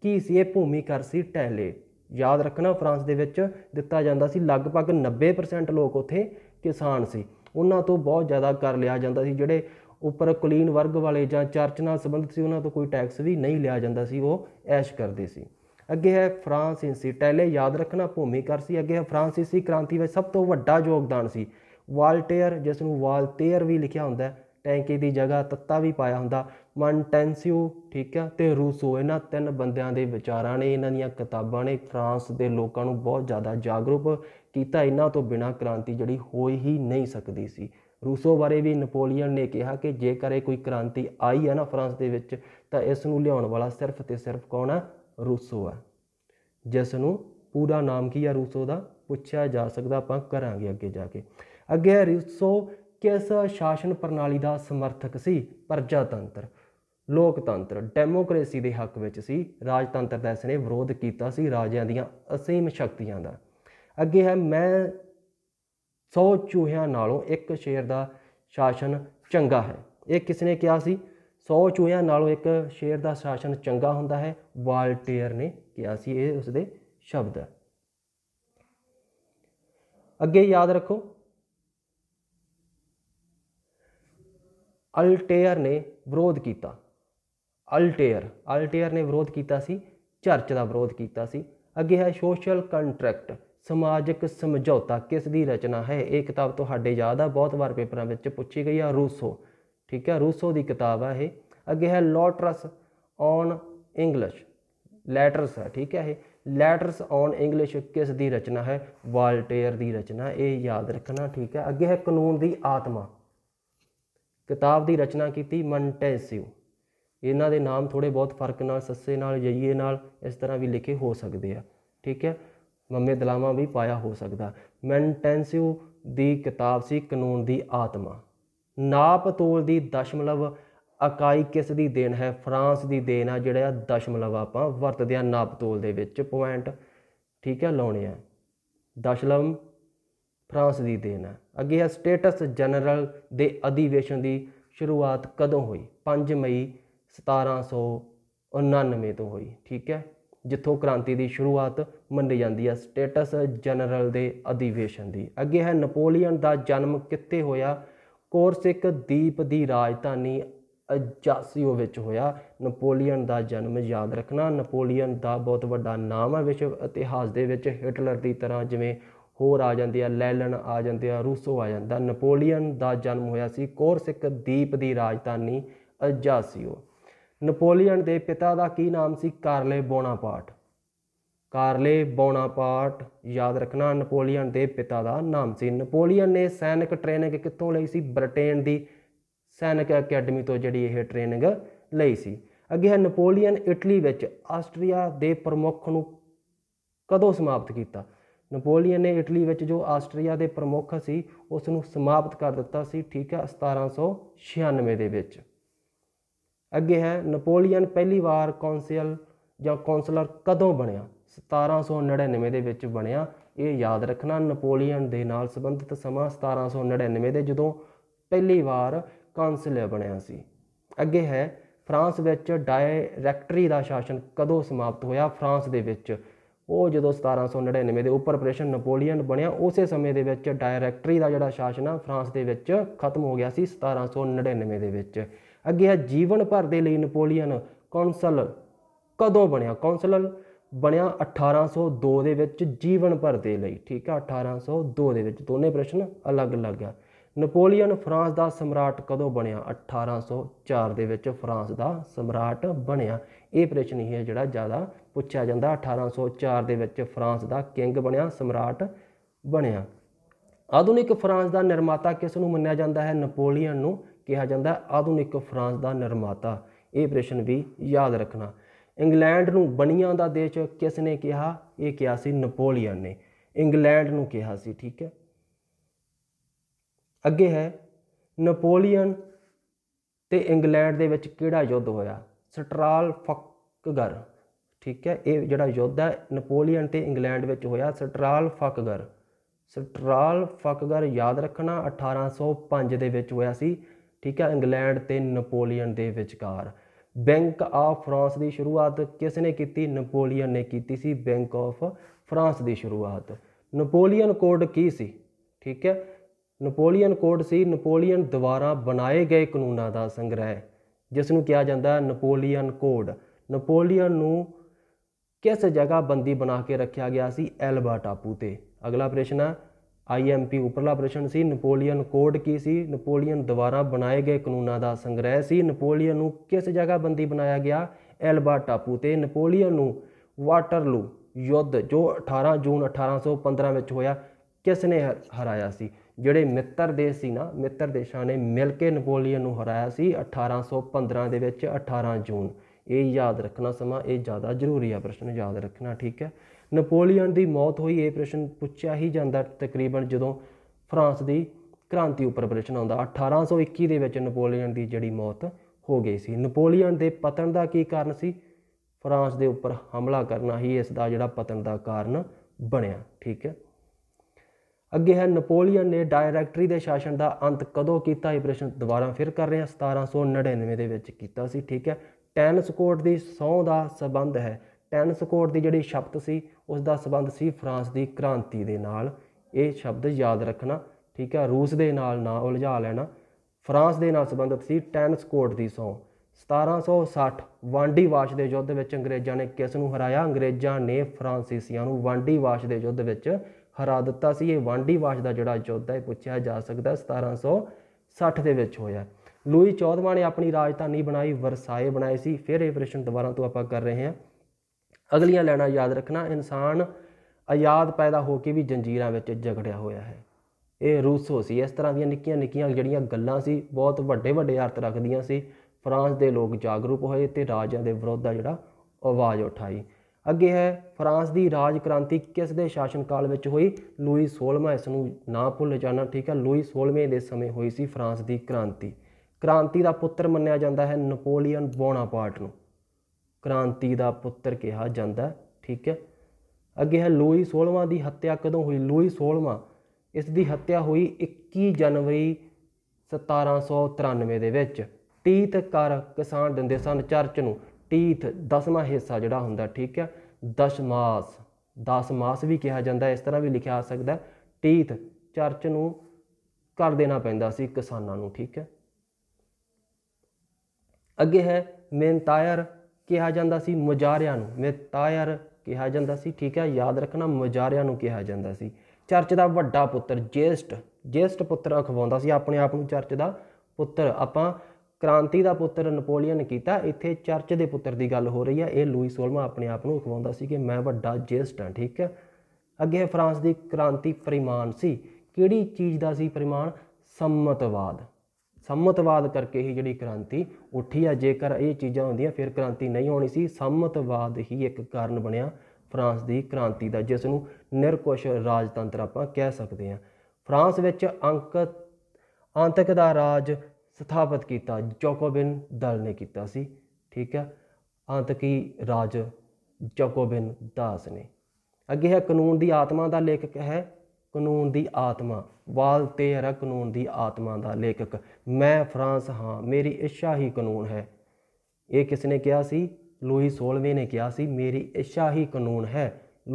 ਕੀ ਸੀ ਇਹ ਭੂਮੀ ਕਰ ਸੀ ਟੈਲੇ ਯਾਦ ਰੱਖਣਾ ਫਰਾਂਸ ਦੇ ਵਿੱਚ ਦਿੱਤਾ ਜਾਂਦਾ ਸੀ ਲਗਭਗ 90% ਲੋਕ ਉੱਥੇ ਕਿਸਾਨ ਸੀ ਉਹਨਾਂ ਤੋਂ ਬਹੁਤ ਜ਼ਿਆਦਾ ਕਰ ਲਿਆ ਜਾਂਦਾ ਸੀ ਜਿਹੜੇ ਉੱਪਰ ਕੁਲੀਨ ਵਰਗ ਵਾਲੇ ਜਾਂ ਚਰਚ ਨਾਲ ਸੰਬੰਧਿਤ ਸੀ ਉਹਨਾਂ ਤੋਂ ਕੋਈ ਟੈਕਸ ਵੀ ਨਹੀਂ ਲਿਆ ਜਾਂਦਾ ਸੀ ਉਹ ਐਸ਼ ਕਰਦੇ ਸੀ ਅੱਗੇ ਹੈ ਫਰਾਂਸੀਸੀ ਟੈਲੇ ਯਾਦ ਰੱਖਣਾ ਭੂਮੀਕਰ ਸੀ ਅੱਗੇ ਹੈ ਫਰਾਂਸੀਸੀ ਕ੍ਰਾਂਤੀ ਵਿੱਚ ਸਭ ਤੋਂ ਵੱਡਾ ਯੋਗਦਾਨ ਸੀ ਵਾਲਟੇਅਰ ਜਿਸ ਨੂੰ ਵਾਲਟੇਅਰ ਵੀ ਲਿਖਿਆ ਹੁੰਦਾ ਟੈਂਕੀ ਦੀ ਜਗ੍ਹਾ ਤੱਤਾ ਵੀ ਪਾਇਆ ਹੁੰਦਾ ਮਨਟੈਂਸਿਓ ਠੀਕ ਆ ਤੇ ਰੂਸੋ ਇਹਨਾਂ ਤਿੰਨ ਬੰਦਿਆਂ ਦੇ ਵਿਚਾਰਾਂ ਨੇ ਇਹਨਾਂ ਦੀਆਂ ਕਿਤਾਬਾਂ ਨੇ ਫਰਾਂਸ ਦੇ ਲੋਕਾਂ ਨੂੰ ਬਹੁਤ ਜ਼ਿਆਦਾ ਜਾਗਰੂਕ ਕੀਤਾ ਇਹਨਾਂ ਤੋਂ ਬਿਨਾ ਕ੍ਰਾਂਤੀ ਜਿਹੜੀ ਹੋਈ ਹੀ ਨਹੀਂ ਸਕਦੀ ਸੀ ਰੂਸੋ ਬਾਰੇ ਵੀ ਨਪੋਲੀਅਨ ਨੇ ਕਿਹਾ ਕਿ ਜੇਕਰ ਇਹ ਕੋਈ ਕ੍ਰਾਂਤੀ ਆਈ ਹੈ ਨਾ ਫਰਾਂਸ ਦੇ ਵਿੱਚ ਤਾਂ ਇਸ ਨੂੰ ਲਿਆਉਣ ਵਾਲਾ ਸਿਰਫ ਤੇ ਸਿਰਫ ਕੌਣ ਹੈ ਰੂਸੋ ਹੈ ਜਿਸ ਨੂੰ ਪੂਰਾ ਨਾਮ ਕੀ ਹੈ ਰੂਸੋ ਦਾ ਪੁੱਛਿਆ ਜਾ ਸਕਦਾ ਆਪਾਂ ਕਰਾਂਗੇ ਅੱਗੇ ਜਾ ਕੇ ਅੱਗੇ ਰੂਸੋ ਕਿਸ ਸ਼ਾਸਨ ਪ੍ਰਣਾਲੀ ਦਾ ਸਮਰਥਕ ਸੀ ਪ੍ਰਜਾਤੰਤਰ ਲੋਕਤੰਤਰ ਡੈਮੋਕ੍ਰੇਸੀ ਦੇ ਹੱਕ ਵਿੱਚ ਸੀ ਰਾਜਤੰਤਰ ਦਾ ਨੇ ਵਿਰੋਧ ਕੀਤਾ ਸੀ ਰਾਜਿਆਂ ਦੀਆਂ ਅਸੀਮ ਸ਼ਕਤੀਆਂ ਦਾ ਅੱਗੇ ਹੈ ਮੈਂ 100 ਚੂਹਿਆਂ ਨਾਲੋਂ ਇੱਕ ਸ਼ੇਰ ਦਾ ਸ਼ਾਸਨ ਚੰਗਾ ਹੈ ਇਹ ਕਿਸ ਨੇ ਕਿਹਾ ਸੀ 100 ਚੂਹਿਆਂ ਨਾਲੋਂ ਇੱਕ ਸ਼ੇਰ ਦਾ ਸ਼ਾਸਨ ਚੰਗਾ ਹੁੰਦਾ ਹੈ ਵਾਲਟੇਅਰ ਨੇ ਕਿਹਾ ਸੀ ਇਹ ਉਸਦੇ ਸ਼ਬਦ ਅੱਗੇ ਯਾਦ ਰੱਖੋ ਅਲਟੇਅਰ ਨੇ ਵਿਰੋਧ ਕੀਤਾ ਅਲਟੇਅਰ ਅਲਟੇਅਰ ਨੇ ਵਿਰੋਧ ਕੀਤਾ ਸੀ ਚਰਚ ਦਾ ਵਿਰੋਧ ਕੀਤਾ ਸੀ ਅੱਗੇ ਹੈ ਸੋਸ਼ਲ ਕੰਟਰੈਕਟ ਸਮਾਜਿਕ ਸਮਝੌਤਾ ਕਿਸ ਦੀ ਰਚਨਾ ਹੈ ਇਹ ਕਿਤਾਬ ਤੁਹਾਡੇ ਯਾਦ ਆ ਬਹੁਤ ਵਾਰ ਪੇਪਰਾਂ ਵਿੱਚ ਪੁੱਛੀ ਗਈ ਆ ਰੂਸੋ ਠੀਕ ਹੈ ਰੂਸੋ ਦੀ ਕਿਤਾਬ ਆ ਇਹ ਅੱਗੇ ਹੈ ਲੋਟਰਸ ਔਨ ਇੰਗਲਿਸ਼ ਲੈਟਰਸ ਹੈ ਠੀਕ ਹੈ ਇਹ ਲੈਟਰਸ ਔਨ ਇੰਗਲਿਸ਼ ਕਿਸ ਦੀ ਰਚਨਾ ਹੈ ਵਾਲਟੇਅਰ ਦੀ ਰਚਨਾ ਇਹ ਯਾਦ ਰੱਖਣਾ ਠੀਕ ਹੈ ਅੱਗੇ ਹੈ ਕਾਨੂੰਨ ਦੀ ਆਤਮਾ ਕਿਤਾਬ ਦੀ ਰਚਨਾ ਕੀਤੀ ਮੰਟੈਸਿਓ ਇਹਨਾਂ ਦੇ ਨਾਮ ਥੋੜੇ ਬਹੁਤ ਫਰਕ ਨਾਲ ਸੱਸੇ ਨਾਲ ਜਈਏ ਨਾਲ ਇਸ ਤਰ੍ਹਾਂ ਵੀ ਲਿਖੇ ਹੋ ਸਕਦੇ ਆ ਠੀਕ ਹੈ ਮੰਮੇ ਦਲਾਵਾ ਵੀ ਪਾਇਆ ਹੋ ਸਕਦਾ ਮੈਂਟੈਂਸਿਓ ਦੀ ਕਿਤਾਬ ਸੀ ਕਾਨੂੰਨ ਦੀ ਆਤਮਾ ਨਾਪ ਤੋਲ ਦੀ ਦਸ਼ਮਲਵ ਇਕਾਈ ਕਿਸ ਦੀ ਦੇਣ ਹੈ ਫਰਾਂਸ ਦੀ ਦੇਣ ਆ ਜਿਹੜਾ ਦਸ਼ਮਲਵ ਆਪਾਂ ਵਰਤਦੇ ਆ ਨਾਪ ਤੋਲ ਦੇ ਵਿੱਚ ਪੁਆਇੰਟ ਠੀਕ ਹੈ ਲਾਉਣੇ ਆ ਦਸ਼ਲਮ ਫਰਾਂਸ ਦੀ ਦੇਣ ਆ ਅੱਗੇ ਆ ਸਟੇਟਸ ਜਨਰਲ ਦੇ ਅਧਿਵੇਸ਼ਨ ਦੀ ਸ਼ੁਰੂਆਤ ਕਦੋਂ ਹੋਈ 5 ਮਈ 1799 ਤੋਂ ਹੋਈ ਠੀਕ ਹੈ ਜਿੱਥੋਂ ਕ੍ਰਾਂਤੀ ਦੀ ਸ਼ੁਰੂਆਤ ਮੰਨੀ ਜਾਂਦੀ ਹੈ ਸਟੇਟਸ ਜਨਰਲ ਦੇ ਅਧਿਵੇਸ਼ਨ ਦੀ ਅੱਗੇ ਹੈ ਨਪੋਲੀਅਨ ਦਾ ਜਨਮ ਕਿੱਥੇ ਹੋਇਆ ਕੋਰਸਿਕ ਦੀਪ ਦੀ ਰਾਜਧਾਨੀ ਅਜਾਸੀਓ ਵਿੱਚ ਹੋਇਆ ਨਪੋਲੀਅਨ ਦਾ ਜਨਮ ਯਾਦ ਰੱਖਣਾ ਨਪੋਲੀਅਨ ਦਾ ਬਹੁਤ ਵੱਡਾ ਨਾਮ ਹੈ ਵਿਸ਼ਵ ਇਤਿਹਾਸ ਦੇ ਵਿੱਚ ਹਿਟਲਰ ਦੀ ਤਰ੍ਹਾਂ ਜਿਵੇਂ ਹੋਰ ਆ ਜਾਂਦੇ ਆ ਲੈਲਨ ਆ ਜਾਂਦੇ ਆ ਰੂਸੋ ਆ ਜਾਂਦਾ ਨਪੋਲੀਅਨ ਦਾ ਜਨਮ ਹੋਇਆ ਸੀ ਕੋਰਸਿਕ ਦੀਪ ਦੀ ਰਾਜਧਾਨੀ ਅਜਾਸੀਓ ਨਪੋਲੀਅਨ ਦੇ ਪਿਤਾ ਦਾ ਕੀ ਨਾਮ ਸੀ ਕਾਰਲੇ ਬੋਨਾਪਾਰਟ ਕਾਰਲੇ ਬੋਨਾਪਾਰਟ ਯਾਦ ਰੱਖਣਾ ਨਪੋਲੀਅਨ ਦੇ ਪਿਤਾ ਦਾ ਨਾਮ ਸੀ ਨਪੋਲੀਅਨ ਨੇ ਸੈਨਿਕ ਟ੍ਰੇਨਿੰਗ ਕਿੱਥੋਂ ਲਈ ਸੀ ਬ੍ਰਿਟੇਨ ਦੀ ਸੈਨਿਕ ਅਕੈਡਮੀ ਤੋਂ ਜਿਹੜੀ ਇਹ ਟ੍ਰੇਨਿੰਗ ਲਈ ਸੀ ਅੱਗੇ ਹੈ ਨਪੋਲੀਅਨ ਇਟਲੀ ਵਿੱਚ ਆਸਟਰੀਆ ਦੇ ਪ੍ਰਮੁੱਖ ਨੂੰ ਕਦੋਂ ਸਮਾਪਤ ਕੀਤਾ ਨਪੋਲੀਅਨ ਨੇ ਇਟਲੀ ਵਿੱਚ ਜੋ ਆਸਟਰੀਆ ਦੇ ਪ੍ਰਮੁੱਖ ਸੀ ਉਸ ਨੂੰ ਸਮਾਪਤ ਕਰ ਦਿੱਤਾ ਸੀ ਠੀਕ ਹੈ 1796 ਦੇ ਵਿੱਚ ਅੱਗੇ ਹੈ ਨਪੋਲੀਅਨ ਪਹਿਲੀ ਵਾਰ ਕੌਂਸਲ ਜਾਂ ਕੌਂਸਲਰ ਕਦੋਂ ਬਣਿਆ 1799 ਦੇ ਵਿੱਚ ਬਣਿਆ ਇਹ ਯਾਦ ਰੱਖਣਾ ਨਪੋਲੀਅਨ ਦੇ ਨਾਲ ਸੰਬੰਧਿਤ ਸਮਾਂ 1799 ਦੇ ਜਦੋਂ ਪਹਿਲੀ ਵਾਰ ਕੌਂਸਲ ਬਣਿਆ ਸੀ ਅੱਗੇ ਹੈ ਫਰਾਂਸ ਵਿੱਚ ਡਾਇਰੈਕਟਰੀ ਦਾ ਸ਼ਾਸਨ ਕਦੋਂ ਸਮਾਪਤ ਹੋਇਆ ਫਰਾਂਸ ਦੇ ਵਿੱਚ ਉਹ ਜਦੋਂ 1799 ਦੇ ਉੱਪਰ ਆਪਰੇਸ਼ਨ ਨਪੋਲੀਅਨ ਬਣਿਆ ਉਸੇ ਸਮੇਂ ਦੇ ਵਿੱਚ ਡਾਇਰੈਕਟਰੀ ਦਾ ਜਿਹੜਾ ਸ਼ਾਸਨ ਆ ਫਰਾਂਸ ਦੇ ਵਿੱਚ ਖਤਮ ਹੋ ਗਿਆ ਸੀ 1799 ਦੇ ਵਿੱਚ ਅੱਗੇ ਆ ਜੀਵਨ ਭਰ ਦੇ ਲਈ ਨਪੋਲੀਅਨ ਕੌਂਸਲ ਕਦੋਂ ਬਣਿਆ ਕੌਂਸਲਰ ਬਣਿਆ 1802 ਦੇ ਵਿੱਚ ਜੀਵਨ ਭਰ ਦੇ ਲਈ ਠੀਕ ਹੈ 1802 ਦੇ ਵਿੱਚ ਦੋਨੇ ਪ੍ਰਸ਼ਨ ਅਲੱਗ-ਅਲੱਗ ਆ ਨਪੋਲੀਅਨ ਫਰਾਂਸ ਦਾ ਸਮਰਾਟ ਕਦੋਂ ਬਣਿਆ 1804 ਦੇ ਵਿੱਚ ਫਰਾਂਸ ਦਾ ਸਮਰਾਟ ਬਣਿਆ ਇਹ ਪ੍ਰਸ਼ਨ ਹੀ ਹੈ ਜਿਹੜਾ ਜ਼ਿਆਦਾ ਪੁੱਛਿਆ ਜਾਂਦਾ 1804 ਦੇ ਵਿੱਚ ਫਰਾਂਸ ਦਾ ਕਿੰਗ ਬਣਿਆ ਸਮਰਾਟ ਬਣਿਆ ਆਧੁਨਿਕ ਫਰਾਂਸ ਦਾ ਨਿਰਮਾਤਾ ਕਿਸ ਨੂੰ ਮੰਨਿਆ ਜਾਂਦਾ ਹੈ ਨਪੋਲੀਅਨ ਨੂੰ ਕਿਹਾ ਜਾਂਦਾ ਆਧੁਨਿਕ ਫਰਾਂਸ ਦਾ ਨਿਰਮਾਤਾ ਇਹ ਪ੍ਰਸ਼ਨ ਵੀ ਯਾਦ ਰੱਖਣਾ ਇੰਗਲੈਂਡ ਨੂੰ ਬਣੀਆਂ ਦਾ ਦੇਸ਼ ਕਿਸ ਨੇ ਕਿਹਾ ਇਹ ਕਿਹਾ ਸੀ ਨਪੋਲੀਅਨ ਨੇ ਇੰਗਲੈਂਡ ਨੂੰ ਕਿਹਾ ਸੀ ਠੀਕ ਹੈ ਅੱਗੇ ਹੈ ਨਪੋਲੀਅਨ ਤੇ ਇੰਗਲੈਂਡ ਦੇ ਵਿੱਚ ਕਿਹੜਾ ਯੁੱਧ ਹੋਇਆ ਸਟਰਾਲ ਫੱਕਗਰ ਠੀਕ ਹੈ ਇਹ ਜਿਹੜਾ ਯੁੱਧ ਹੈ ਨਪੋਲੀਅਨ ਤੇ ਇੰਗਲੈਂਡ ਵਿੱਚ ਹੋਇਆ ਸਟਰਾਲ ਫੱਕਗਰ ਸਟਰਾਲ ਫੱਕਗਰ ਯਾਦ ਰੱਖਣਾ 1805 ਦੇ ਵਿੱਚ ਹੋਇਆ ਸੀ ਠੀਕ ਹੈ ਇੰਗਲੈਂਡ ਤੇ ਨਪੋਲੀਅਨ ਦੇ ਵਿਚਕਾਰ ਬੈਂਕ ਆਫ ਫਰਾਂਸ ਦੀ ਸ਼ੁਰੂਆਤ ਕਿਸ ਨੇ ਕੀਤੀ ਨਪੋਲੀਅਨ ਨੇ ਕੀਤੀ ਸੀ ਬੈਂਕ ਆਫ ਫਰਾਂਸ ਦੀ ਸ਼ੁਰੂਆਤ ਨਪੋਲੀਅਨ ਕੋਡ ਕੀ ਸੀ ਠੀਕ ਹੈ ਨਪੋਲੀਅਨ ਕੋਡ ਸੀ ਨਪੋਲੀਅਨ ਦੁਆਰਾ ਬਣਾਏ ਗਏ ਕਾਨੂੰਨਾਂ ਦਾ ਸੰਗ੍ਰਹਿ ਜਿਸ ਨੂੰ ਕਿਹਾ ਜਾਂਦਾ ਹੈ ਨਪੋਲੀਅਨ ਕੋਡ ਨਪੋਲੀਅਨ ਨੂੰ ਕਿਸ ਜਗ੍ਹਾ ਬੰਦੀ ਬਣਾ ਕੇ ਰੱਖਿਆ ਗਿਆ ਸੀ ਐਲਬਾ ਟਾਪੂ ਤੇ ਅਗਲਾ ਪ੍ਰਸ਼ਨ ਹੈ ਆਈਐਮਪੀ ਉਪਰਲਾ ਪ੍ਰਸ਼ਨ ਸੀ ਨਪੋਲੀਅਨ ਕੋਡ ਕੀ ਸੀ ਨਪੋਲੀਅਨ ਦੁਆਰਾ ਬਣਾਏ ਗਏ ਕਾਨੂੰਨਾਂ ਦਾ ਸੰਗ੍ਰਹਿ ਸੀ ਨਪੋਲੀਅਨ ਨੂੰ ਕਿਸ ਜਗ੍ਹਾ ਬੰਦੀ ਬਣਾਇਆ ਗਿਆ ਐਲਬਾ ਟਾਪੂ ਤੇ ਨਪੋਲੀਅਨ ਨੂੰ ਵਾਟਰਲੂ ਯੁੱਧ ਜੋ 18 ਜੂਨ 1815 ਵਿੱਚ ਹੋਇਆ ਕਿਸ ਨੇ ਹਰਾਇਆ ਸੀ ਜਿਹੜੇ ਮਿੱਤਰ ਦੇਸ਼ ਸੀ ਨਾ ਮਿੱਤਰ ਦੇਸ਼ਾਂ ਨੇ ਮਿਲ ਕੇ ਨਪੋਲੀਅਨ ਨੂੰ ਹਰਾਇਆ ਸੀ 1815 ਦੇ ਵਿੱਚ 18 ਜੂਨ ਇਹ ਯਾਦ ਰੱਖਣਾ ਸਮਾਂ ਇਹ ਜ਼ਿਆਦਾ ਜ਼ਰੂਰੀ ਆ ਪ੍ਰਸ਼ਨ ਯਾਦ ਰੱਖਣਾ ਠੀਕ ਹੈ ਨਪੋਲੀਅਨ ਦੀ ਮੌਤ ਹੋਈ ਇਹ ਪ੍ਰਸ਼ਨ ਪੁੱਛਿਆ ਹੀ ਜਾਂਦਾ ਤਕਰੀਬਨ ਜਦੋਂ ਫਰਾਂਸ ਦੀ ਕ੍ਰਾਂਤੀ ਉੱਪਰ ਪ੍ਰਸ਼ਨ ਆਉਂਦਾ 1821 ਦੇ ਵਿੱਚ ਨਪੋਲੀਅਨ ਦੀ ਜਿਹੜੀ ਮੌਤ ਹੋ ਗਈ ਸੀ ਨਪੋਲੀਅਨ ਦੇ ਪਤਨ ਦਾ ਕੀ ਕਾਰਨ ਸੀ ਫਰਾਂਸ ਦੇ ਉੱਪਰ ਹਮਲਾ ਕਰਨਾ ਹੀ ਇਸ ਦਾ ਜਿਹੜਾ ਪਤਨ ਦਾ ਕਾਰਨ ਬਣਿਆ ਠੀਕ ਹੈ ਅੱਗੇ ਹੈ ਨਪੋਲੀਅਨ ਨੇ ਡਾਇਰੈਕਟਰੀ ਦੇ ਸ਼ਾਸਨ ਦਾ ਅੰਤ ਕਦੋਂ ਕੀਤਾ ਇਹ ਪ੍ਰਸ਼ਨ ਦੁਬਾਰਾ ਫਿਰ ਕਰ ਰਹੇ ਹਾਂ 1799 ਦੇ ਵਿੱਚ ਕੀਤਾ ਸੀ ਠੀਕ ਹੈ ਟੈਨਿਸ ਕੋਰਟ ਦੀ ਸੌ ਦਾ ਸਬੰਧ ਹੈ ਟੈਨਿਸ ਕੋਰਟ ਦੀ ਜਿਹੜੀ ਸ਼ਬਦ ਸੀ ਉਸ ਦਾ ਸਬੰਧ ਸੀ ਫਰਾਂਸ ਦੀ ਕ੍ਰਾਂਤੀ ਦੇ ਨਾਲ ਇਹ ਸ਼ਬਦ ਯਾਦ ਰੱਖਣਾ ਠੀਕ ਹੈ ਰੂਸ ਦੇ ਨਾਲ ਨਾ ਉਲਝਾ ਲੈਣਾ ਫਰਾਂਸ ਦੇ ਨਾਲ ਸੰਬੰਧਿਤ ਸੀ ਟੈਨਿਸ ਕੋਰਟ ਦੀ ਸੌ 1760 ਵਾਂਡੀ ਵਾਸ਼ ਦੇ ਯੁੱਧ ਵਿੱਚ ਅੰਗਰੇਜ਼ਾਂ ਨੇ ਕਿਸ ਨੂੰ ਹਰਾਇਆ ਅੰਗਰੇਜ਼ਾਂ ਨੇ ਫਰਾਂਸੀਸੀਆਂ ਨੂੰ ਵਾਂਡੀ ਵਾਸ਼ ਦੇ ਯੁੱਧ ਵਿੱਚ ਹਰਾ ਦਿੱਤਾ ਸੀ ਇਹ ਵਾਂਡੀ ਵਾਸ਼ ਦਾ ਜਿਹੜਾ ਯੁੱਧ ਹੈ ਪੁੱਛਿਆ ਜਾ ਸਕਦਾ 1760 ਦੇ ਵਿੱਚ ਹੋਇਆ ਲੂਈ 14ਵਾਂ ਨੇ ਆਪਣੀ ਰਾਜਧਾਨੀ ਬਣਾਈ ਵਰਸਾਏ ਬਣਾਏ ਸੀ ਫਿਰ ਇਹ ਪ੍ਰਸ਼ਨ ਦੁਬਾਰਾ ਤੋਂ ਆਪਾਂ ਕਰ ਰਹੇ ਹਾਂ ਅਗਲੀਆਂ ਲੈਣਾ ਯਾਦ ਰੱਖਣਾ ਇਨਸਾਨ ਆਜ਼ਾਦ ਪੈਦਾ ਹੋ ਕੇ ਵੀ ਜੰਜੀਰਾਂ ਵਿੱਚ ਜਕੜਿਆ ਹੋਇਆ ਹੈ ਇਹ ਰੂਸੋ ਸੀ ਇਸ ਤਰ੍ਹਾਂ ਦੀਆਂ ਨਿੱਕੀਆਂ ਨਿੱਕੀਆਂ ਜਿਹੜੀਆਂ ਗੱਲਾਂ ਸੀ ਬਹੁਤ ਵੱਡੇ ਵੱਡੇ ਅਰਥ ਰੱਖਦੀਆਂ ਸੀ ਫਰਾਂਸ ਦੇ ਲੋਕ ਜਾਗਰੂਕ ਹੋਏ ਤੇ ਰਾਜਿਆਂ ਦੇ ਵਿਰੋਧ ਦਾ ਜਿਹੜਾ ਆਵਾਜ਼ ਉਠਾਈ ਅੱਗੇ ਹੈ ਫਰਾਂਸ ਦੀ ਰਾਜ ਕ੍ਰਾਂਤੀ ਕਿਸ ਦੇ ਸ਼ਾਸਨ ਕਾਲ ਵਿੱਚ ਹੋਈ ਲੂਈ 16ਵਾਂ ਇਸ ਨੂੰ ਨਾ ਭੁੱਲ ਜਾਣਾ ਠੀਕ ਹੈ ਲੂਈ 16ਵੇਂ ਦੇ ਸਮੇਂ ਹੋਈ ਸੀ ਫਰਾਂਸ ਦੀ ਕ੍ਰਾਂਤੀ ਕ੍ਰਾਂਤੀ ਦਾ ਪੁੱਤਰ ਮੰਨਿਆ ਜਾਂਦਾ ਹੈ ਨਪੋਲੀਅਨ ਬੋਨਾਪਾਰਟ ਨੂੰ ਕ੍ਰਾਂਤੀ ਦਾ ਪੁੱਤਰ ਕਿਹਾ ਜਾਂਦਾ ਠੀਕ ਹੈ ਅੱਗੇ ਹੈ ਲੋਈ 16ਵਾਂ ਦੀ ਹੱਤਿਆ ਕਦੋਂ ਹੋਈ ਲੋਈ 16ਵਾਂ ਇਸ ਦੀ ਹੱਤਿਆ ਹੋਈ 21 ਜਨਵਰੀ 1793 ਦੇ ਵਿੱਚ ਟੀਥ ਕਰ ਕਿਸਾਨ ਦਿੰਦੇ ਸਨ ਚਰਚ ਨੂੰ ਟੀਥ ਦਸਵਾਂ ਹਿੱਸਾ ਜਿਹੜਾ ਹੁੰਦਾ ਠੀਕ ਹੈ ਦਸ਼ਮਾਸ ਦਸਮਾਸ ਵੀ ਕਿਹਾ ਜਾਂਦਾ ਇਸ ਤਰ੍ਹਾਂ ਵੀ ਲਿਖਿਆ ਆ ਸਕਦਾ ਟੀਥ ਚਰਚ ਨੂੰ ਕਰ ਦੇਣਾ ਪੈਂਦਾ ਸੀ ਕਿਸਾਨਾਂ ਨੂੰ ਠੀਕ ਹੈ ਅੱਗੇ ਹੈ ਮੈਂਤਾਇਰ ਕਿਹਾ ਜਾਂਦਾ ਸੀ ਮੁਜਾਰਿਆਂ ਨੂੰ ਮੈਂਤਾਇਰ ਕਿਹਾ ਜਾਂਦਾ ਸੀ ਠੀਕ ਹੈ ਯਾਦ ਰੱਖਣਾ ਮੁਜਾਰਿਆਂ ਨੂੰ ਕਿਹਾ ਜਾਂਦਾ ਸੀ ਚਰਚ ਦਾ ਵੱਡਾ ਪੁੱਤਰ ਜੇਸਟ ਜੇਸਟ ਪੁੱਤਰ ਅਖਵਾਉਂਦਾ ਸੀ ਆਪਣੇ ਆਪ ਨੂੰ ਚਰਚ ਦਾ ਪੁੱਤਰ ਆਪਾਂ ਕ੍ਰਾਂਤੀ ਦਾ ਪੁੱਤਰ ਨਪੋਲੀਅਨ ਕੀਤਾ ਇੱਥੇ ਚਰਚ ਦੇ ਪੁੱਤਰ ਦੀ ਗੱਲ ਹੋ ਰਹੀ ਹੈ ਇਹ ਲੂਈ 16ਵਾਂ ਆਪਣੇ ਆਪ ਨੂੰ ਅਖਵਾਉਂਦਾ ਸੀ ਕਿ ਮੈਂ ਵੱਡਾ ਜੇਸਟ ਹਾਂ ਠੀਕ ਹੈ ਅੱਗੇ ਫਰਾਂਸ ਦੀ ਕ੍ਰਾਂਤੀ ਪਰਿਮਾਨ ਸੀ ਕਿਹੜੀ ਚੀਜ਼ ਦਾ ਸੀ ਪਰਿਮਾਨ ਸੰਮਤਵਾਦ ਸੰਮਤਵਾਦ ਕਰਕੇ ਹੀ ਜਿਹੜੀ ਕ੍ਰਾਂਤੀ ਉੱਠੀ ਆ ਜੇਕਰ ਇਹ ਚੀਜ਼ਾਂ ਹੁੰਦੀਆਂ ਫਿਰ ਕ੍ਰਾਂਤੀ ਨਹੀਂ ਹੋਣੀ ਸੀ ਸੰਮਤਵਾਦ ਹੀ ਇੱਕ ਕਾਰਨ ਬਣਿਆ ਫਰਾਂਸ ਦੀ ਕ੍ਰਾਂਤੀ ਦਾ ਜਿਸ ਨੂੰ ਨਿਰਕੁਸ਼ ਰਾਜਤੰਤਰ ਆਪਾਂ ਕਹਿ ਸਕਦੇ ਹਾਂ ਫਰਾਂਸ ਵਿੱਚ ਅੰਕ ਅੰਤਕ ਦਾ ਰਾਜ ਸਥਾਪਿਤ ਕੀਤਾ ਜੋਕੋਬਿਨ ਦਲ ਨੇ ਕੀਤਾ ਸੀ ਠੀਕ ਹੈ ਅੰਤਕੀ ਰਾਜ ਜੋਕੋਬਿਨ ਦਾਸ ਨੇ ਅੱਗੇ ਹੈ ਕਾਨੂੰਨ ਦੀ ਆਤਮਾ ਦਾ ਲੇਖਕ ਹੈ ਕਾਨੂੰਨ ਦੀ ਆਤਮਾ ਵਾਲ ਤੇਰਾ ਕਾਨੂੰਨ ਦੀ ਆਤਮਾ ਦਾ ਲੇਖਕ ਮੈਂ ਫਰਾਂਸ ਹਾਂ ਮੇਰੀ ਇੱਛਾ ਹੀ ਕਾਨੂੰਨ ਹੈ ਇਹ ਕਿਸ ਨੇ ਕਿਹਾ ਸੀ ਲੂਈ 16ਵੇਂ ਨੇ ਕਿਹਾ ਸੀ ਮੇਰੀ ਇੱਛਾ ਹੀ ਕਾਨੂੰਨ ਹੈ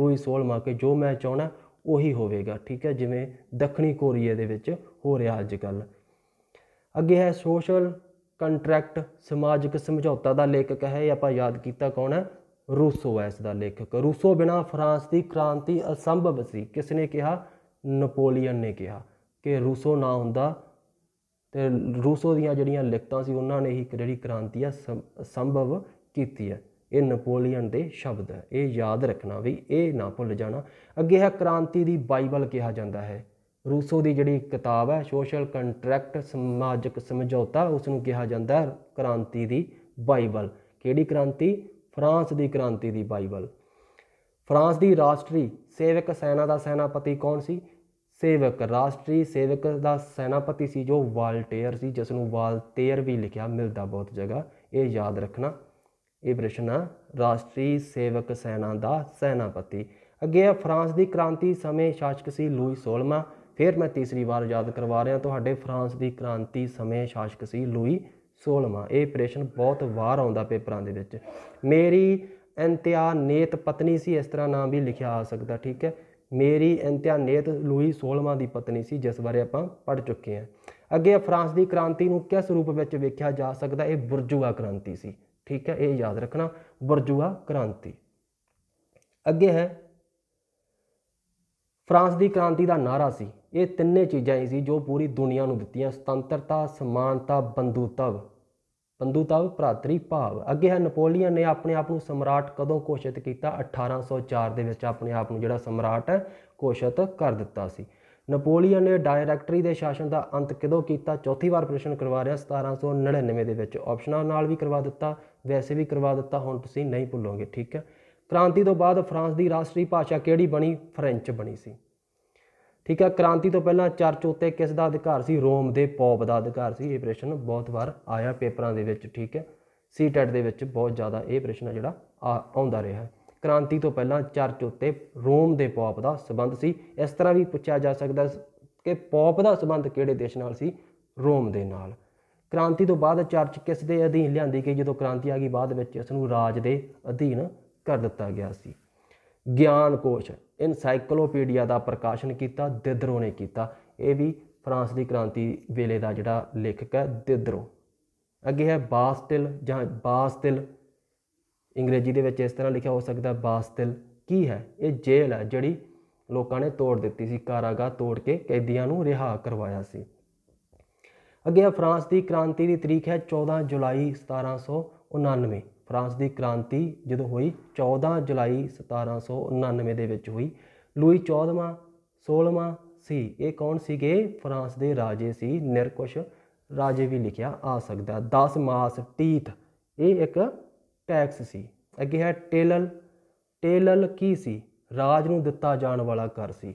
ਲੂਈ 16ਵਾਂ ਕਿ ਜੋ ਮੈਂ ਚਾਹਣਾ ਉਹੀ ਹੋਵੇਗਾ ਠੀਕ ਹੈ ਜਿਵੇਂ ਦੱਖਣੀ ਕੋਰੀਆ ਦੇ ਵਿੱਚ ਹੋ ਰਿਹਾ ਅੱਜ ਕੱਲ ਅੱਗੇ ਹੈ ਸੋਸ਼ਲ ਕੰਟਰੈਕਟ ਸਮਾਜਿਕ ਸਮਝੌਤਾ ਦਾ ਲੇਖਕ ਹੈ ਇਹ ਆਪਾਂ ਯਾਦ ਕੀਤਾ ਕੌਣ ਹੈ ਰੂਸੋ ਹੈ ਇਸ ਦਾ ਲੇਖਕ ਰੂਸੋ ਬਿਨਾ ਫਰਾਂਸ ਦੀ ਕ੍ਰਾਂਤੀ ਅਸੰਭਵ ਸੀ ਕਿਸ ਨੇ ਕਿਹਾ ਨਪੋਲੀਅਨ ਨੇ ਕਿਹਾ ਕਿ ਰੂਸੋ ਨਾ ਹੁੰਦਾ ਤੇ ਰੂਸੋ ਦੀਆਂ ਜਿਹੜੀਆਂ ਲਿਖਤਾਂ ਸੀ ਉਹਨਾਂ ਨੇ ਹੀ ਜਿਹੜੀ ਕ੍ਰਾਂਤੀ ਆ ਸੰਭਵ ਕੀਤੀ ਹੈ ਇਹ ਨਪੋਲੀਅਨ ਦੇ ਸ਼ਬਦ ਹੈ ਇਹ ਯਾਦ ਰੱਖਣਾ ਵੀ ਇਹ ਨਾ ਭੁੱਲ ਜਾਣਾ ਅੱਗੇ ਹੈ ਕ੍ਰਾਂਤੀ ਦੀ ਬਾਈਬਲ ਕਿਹਾ ਜਾਂਦਾ ਹੈ ਰੂਸੋ ਦੀ ਜਿਹੜੀ ਕਿਤਾਬ ਹੈ ਸੋਸ਼ਲ ਕੰਟਰੈਕਟ ਸਮਾਜਿਕ ਸਮਝੌਤਾ ਉਸ ਨੂੰ ਕਿਹਾ ਜਾਂਦਾ ਹੈ ਕ੍ਰਾਂਤੀ ਦੀ ਬਾਈਬਲ ਕਿਹੜੀ ਕ੍ਰਾਂਤੀ ਫਰਾਂਸ ਦੀ ਕ੍ਰਾਂਤੀ ਦੀ ਬਾਈਬਲ ਫਰਾਂਸ ਦੀ ਰਾਸ਼ਟਰੀ ਸੇਵਕ ਸੈਨਾ ਦਾ ਸੈਨਾਪਤੀ ਕੌਣ ਸੀ ਸੇਵਕ ਰਾਸ਼ਟਰੀ ਸੇਵਕ ਦਾ ਸੈਨਾਪਤੀ ਸੀ ਜੋ ਵਾਲਟੇਅਰ ਸੀ ਜਿਸ ਨੂੰ ਵਾਲਟੇਅਰ ਵੀ ਲਿਖਿਆ ਮਿਲਦਾ ਬਹੁਤ ਜਗ੍ਹਾ ਇਹ ਯਾਦ ਰੱਖਣਾ ਇਹ ਪ੍ਰਸ਼ਨ ਆ ਰਾਸ਼ਟਰੀ ਸੇਵਕ ਸੈਨਾ ਦਾ ਸੈਨਾਪਤੀ ਅੱਗੇ ਆ ਫਰਾਂਸ ਦੀ ਕ੍ਰਾਂਤੀ ਸਮੇਂ ਸ਼ਾਸਕ ਸੀ ਲੂਈ 16ਵਾਂ ਫਿਰ ਮੈਂ ਤੀਸਰੀ ਵਾਰ ਯਾਦ ਕਰਵਾ ਰਿਹਾ ਤੁਹਾਡੇ ਫਰਾਂਸ ਦੀ ਕ੍ਰਾਂਤੀ ਸਮੇਂ ਸ਼ਾਸਕ ਸੀ ਲੂਈ 16ਵਾਂ ਇਹ ਪ੍ਰਸ਼ਨ ਬਹੁਤ ਵਾਰ ਆਉਂਦਾ ਪੇਪਰਾਂ ਦੇ ਵਿੱਚ ਮੇਰੀ ਅੰਤਿਆ ਨੇਤ ਪਤਨੀ ਸੀ ਇਸ ਤਰ੍ਹਾਂ ਨਾਮ ਵੀ ਲਿਖਿਆ ਆ ਸਕਦਾ ਠੀਕ ਹੈ ਮੇਰੀ ਅੰਤਿਆਨੇਤ ਲੂਈ 16ਵਾਂ ਦੀ ਪਤਨੀ ਸੀ ਜਿਸ ਬਾਰੇ ਆਪਾਂ ਪੜ ਚੁੱਕੇ ਹਾਂ ਅੱਗੇ ਫਰਾਂਸ ਦੀ ਕ੍ਰਾਂਤੀ ਨੂੰ ਕਿਸ ਰੂਪ ਵਿੱਚ ਵੇਖਿਆ ਜਾ ਸਕਦਾ ਇਹ ਬੁਰਜੂਆ ਕ੍ਰਾਂਤੀ ਸੀ ਠੀਕ ਹੈ ਇਹ ਯਾਦ ਰੱਖਣਾ ਬੁਰਜੂਆ ਕ੍ਰਾਂਤੀ ਅੱਗੇ ਹੈ ਫਰਾਂਸ ਦੀ ਕ੍ਰਾਂਤੀ ਦਾ ਨਾਰਾ ਸੀ ਇਹ ਤਿੰਨੇ ਚੀਜ਼ਾਂ ਹੀ ਸੀ ਜੋ ਪੂਰੀ ਦੁਨੀਆ ਨੂੰ ਦਿੱਤੀਆਂ ਸੁਤੰਤਰਤਾ ਸਮਾਨਤਾ ਬੰਦੂਤਵ ਬੰਦੂਤਾਵ ਭਰਾਤਰੀ ਭਾਵ ਅੱਗੇ ਹੈ ਨਪੋਲੀਅਨ ਨੇ ਆਪਣੇ ਆਪ ਨੂੰ ਸਮਰਾਟ ਕਦੋਂ ਘੋਸ਼ਿਤ ਕੀਤਾ 1804 ਦੇ ਵਿੱਚ ਆਪਣੇ ਆਪ ਨੂੰ ਜਿਹੜਾ ਸਮਰਾਟ ਹੈ ਘੋਸ਼ਿਤ ਕਰ ਦਿੱਤਾ ਸੀ ਨਪੋਲੀਅਨ ਨੇ ਡਾਇਰੈਕਟਰੀ ਦੇ ਸ਼ਾਸਨ ਦਾ ਅੰਤ ਕਦੋਂ ਕੀਤਾ ਚੌਥੀ ਵਾਰ ਪ੍ਰਸ਼ਨ ਕਰਵਾ ਰਿਹਾ 1799 ਦੇ ਵਿੱਚ ਆਪਸ਼ਨਾਂ ਨਾਲ ਵੀ ਕਰਵਾ ਦਿੱਤਾ ਵੈਸੇ ਵੀ ਕਰਵਾ ਦਿੱਤਾ ਹੁਣ ਤੁਸੀਂ ਨਹੀਂ ਭੁੱਲੋਗੇ ਠੀਕ ਹੈ ਕ੍ਰਾਂਤੀ ਤੋਂ ਬਾਅਦ ਫਰਾਂਸ ਦੀ ਰਾਸ਼ਟਰੀ ਭਾਸ਼ਾ ਕਿਹੜੀ ਬਣੀ ਫ੍ਰੈਂਚ ਬਣੀ ਸੀ ਠੀਕ ਹੈ ਕ੍ਰਾਂਤੀ ਤੋਂ ਪਹਿਲਾਂ ਚਰਚ ਉੱਤੇ ਕਿਸ ਦਾ ਅਧਿਕਾਰ ਸੀ ਰੋਮ ਦੇ ਪੌਪ ਦਾ ਅਧਿਕਾਰ ਸੀ ਇਹ ਪ੍ਰਸ਼ਨ ਬਹੁਤ ਵਾਰ ਆਇਆ ਪੇਪਰਾਂ ਦੇ ਵਿੱਚ ਠੀਕ ਹੈ ਸੀਟੈਟ ਦੇ ਵਿੱਚ ਬਹੁਤ ਜ਼ਿਆਦਾ ਇਹ ਪ੍ਰਸ਼ਨ ਜਿਹੜਾ ਆਉਂਦਾ ਰਿਹਾ ਕ੍ਰਾਂਤੀ ਤੋਂ ਪਹਿਲਾਂ ਚਰਚ ਉੱਤੇ ਰੋਮ ਦੇ ਪੌਪ ਦਾ ਸਬੰਧ ਸੀ ਇਸ ਤਰ੍ਹਾਂ ਵੀ ਪੁੱਛਿਆ ਜਾ ਸਕਦਾ ਕਿ ਪੌਪ ਦਾ ਸਬੰਧ ਕਿਹੜੇ ਦੇਸ਼ ਨਾਲ ਸੀ ਰੋਮ ਦੇ ਨਾਲ ਕ੍ਰਾਂਤੀ ਤੋਂ ਬਾਅਦ ਚਰਚ ਕਿਸ ਦੇ ਅਧੀਨ ਲਿਆਂਦੀ ਗਈ ਜਦੋਂ ਕ੍ਰਾਂਤੀ ਆ ਗਈ ਬਾਅਦ ਵਿੱਚ ਇਸ ਨੂੰ ਰਾਜ ਦੇ ਅਧੀਨ ਕਰ ਦਿੱਤਾ ਗਿਆ ਸੀ ਗਿਆਨ ਕੋਸ਼ ਇਨਸਾਈਕਲੋਪੀਡੀਆ ਦਾ ਪ੍ਰਕਾਸ਼ਨ ਕੀਤਾ ਦਿਦਰੋ ਨੇ ਕੀਤਾ ਇਹ ਵੀ ਫਰਾਂਸ ਦੀ ਕ੍ਰਾਂਤੀ ਵੇਲੇ ਦਾ ਜਿਹੜਾ ਲੇਖਕ ਹੈ ਦਿਦਰੋ ਅੱਗੇ ਹੈ ਬਾਸਟਿਲ ਜਾਂ ਬਾਸਟਿਲ ਅੰਗਰੇਜ਼ੀ ਦੇ ਵਿੱਚ ਇਸ ਤਰ੍ਹਾਂ ਲਿਖਿਆ ਹੋ ਸਕਦਾ ਬਾਸਟਿਲ ਕੀ ਹੈ ਇਹ ਜੇਲ੍ਹ ਹੈ ਜਿਹੜੀ ਲੋਕਾਂ ਨੇ ਤੋੜ ਦਿੱਤੀ ਸੀ ਕਾਰਾਗਾਹ ਤੋੜ ਕੇ ਕੈਦੀਆਂ ਨੂੰ ਰਿਹਾ ਕਰਵਾਇਆ ਸੀ ਅੱਗੇ ਹੈ ਫਰਾਂਸ ਦੀ ਕ੍ਰਾਂਤੀ ਦੀ ਤਾਰੀਖ ਹੈ 14 ਜੁਲਾਈ 1799 ਫਰਾਂਸ ਦੀ ਕ੍ਰਾਂਤੀ ਜਦੋਂ ਹੋਈ 14 ਜੁਲਾਈ 1789 ਦੇ ਵਿੱਚ ਹੋਈ ਲੂਈ 14ਵਾਂ 16ਵਾਂ ਸੀ ਇਹ ਕੌਣ ਸੀਗੇ ਫਰਾਂਸ ਦੇ ਰਾਜੇ ਸੀ ਨਿਰਕੁਸ਼ ਰਾਜੇ ਵੀ ਲਿਖਿਆ ਆ ਸਕਦਾ 10 ਮਾਸ ਟੀਥ ਇਹ ਇੱਕ ਟੈਕਸ ਸੀ ਅੱਗੇ ਹੈ ਟੇਲਲ ਟੇਲਲ ਕੀ ਸੀ ਰਾਜ ਨੂੰ ਦਿੱਤਾ ਜਾਣ ਵਾਲਾ ਕਰ ਸੀ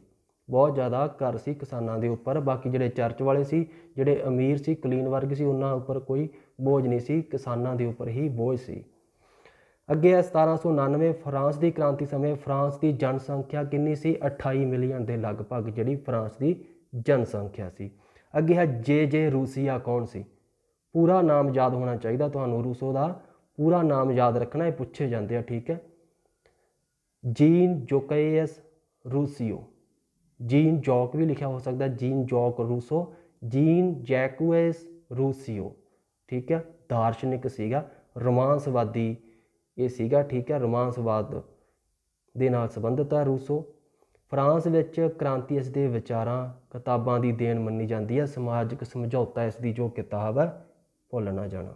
ਬਹੁਤ ਜ਼ਿਆਦਾ ਕਰ ਸੀ ਕਿਸਾਨਾਂ ਦੇ ਉੱਪਰ ਬਾਕੀ ਜਿਹੜੇ ਚਰਚ ਵਾਲੇ ਸੀ ਜਿਹੜੇ ਅਮੀਰ ਸੀ ਕਲੀਨ ਵਰਗ ਸੀ ਉਹਨਾਂ ਉੱਪਰ ਕੋਈ ਬੋਝ ਨਹੀਂ ਸੀ ਕਿਸਾਨਾਂ ਦੇ ਉੱਪਰ ਹੀ ਬੋਝ ਸੀ ਅੱਗੇ ਹੈ 1799 ਫਰਾਂਸ ਦੀ ਕ੍ਰਾਂਤੀ ਸਮੇਂ ਫਰਾਂਸ ਦੀ ਜਨਸੰਖਿਆ ਕਿੰਨੀ ਸੀ 28 ਮਿਲੀਅਨ ਦੇ ਲਗਭਗ ਜਿਹੜੀ ਫਰਾਂਸ ਦੀ ਜਨਸੰਖਿਆ ਸੀ ਅੱਗੇ ਹੈ ਜੇ ਜੇ ਰੂਸੀਆ ਕੌਣ ਸੀ ਪੂਰਾ ਨਾਮ ਯਾਦ ਹੋਣਾ ਚਾਹੀਦਾ ਤੁਹਾਨੂੰ ਰੂਸੋ ਦਾ ਪੂਰਾ ਨਾਮ ਯਾਦ ਰੱਖਣਾ ਇਹ ਪੁੱਛੇ ਜਾਂਦੇ ਆ ਠੀਕ ਹੈ ਜੀਨ ਜੋਕੇਸ ਰੂਸੀਓ ਜੀਨ ਜੋਕ ਵੀ ਲਿਖਿਆ ਹੋ ਸਕਦਾ Jean Jacques Rousseau Jean Jacques Rousseau ਠੀਕ ਹੈ ਦਾਰਸ਼ਨਿਕ ਸੀਗਾ ਰੋਮਾਂਸਵਾਦੀ ਇਹ ਸੀਗਾ ਠੀਕ ਹੈ ਰੋਮਾਂਸਵਾਦ ਦੇ ਨਾਲ ਸੰਬੰਧਤ ਹੈ ਰੂਸੋ ਫਰਾਂਸ ਵਿੱਚ ਕ੍ਰਾਂਤੀ ਇਸ ਦੇ ਵਿਚਾਰਾਂ ਕਿਤਾਬਾਂ ਦੀ ਦੇਣ ਮੰਨੀ ਜਾਂਦੀ ਹੈ ਸਮਾਜਿਕ ਸਮਝੌਤਾ ਇਸ ਦੀ ਜੋ ਕਿਤਾਬ ਹੈ ਭੁੱਲ ਨਾ ਜਾਣਾ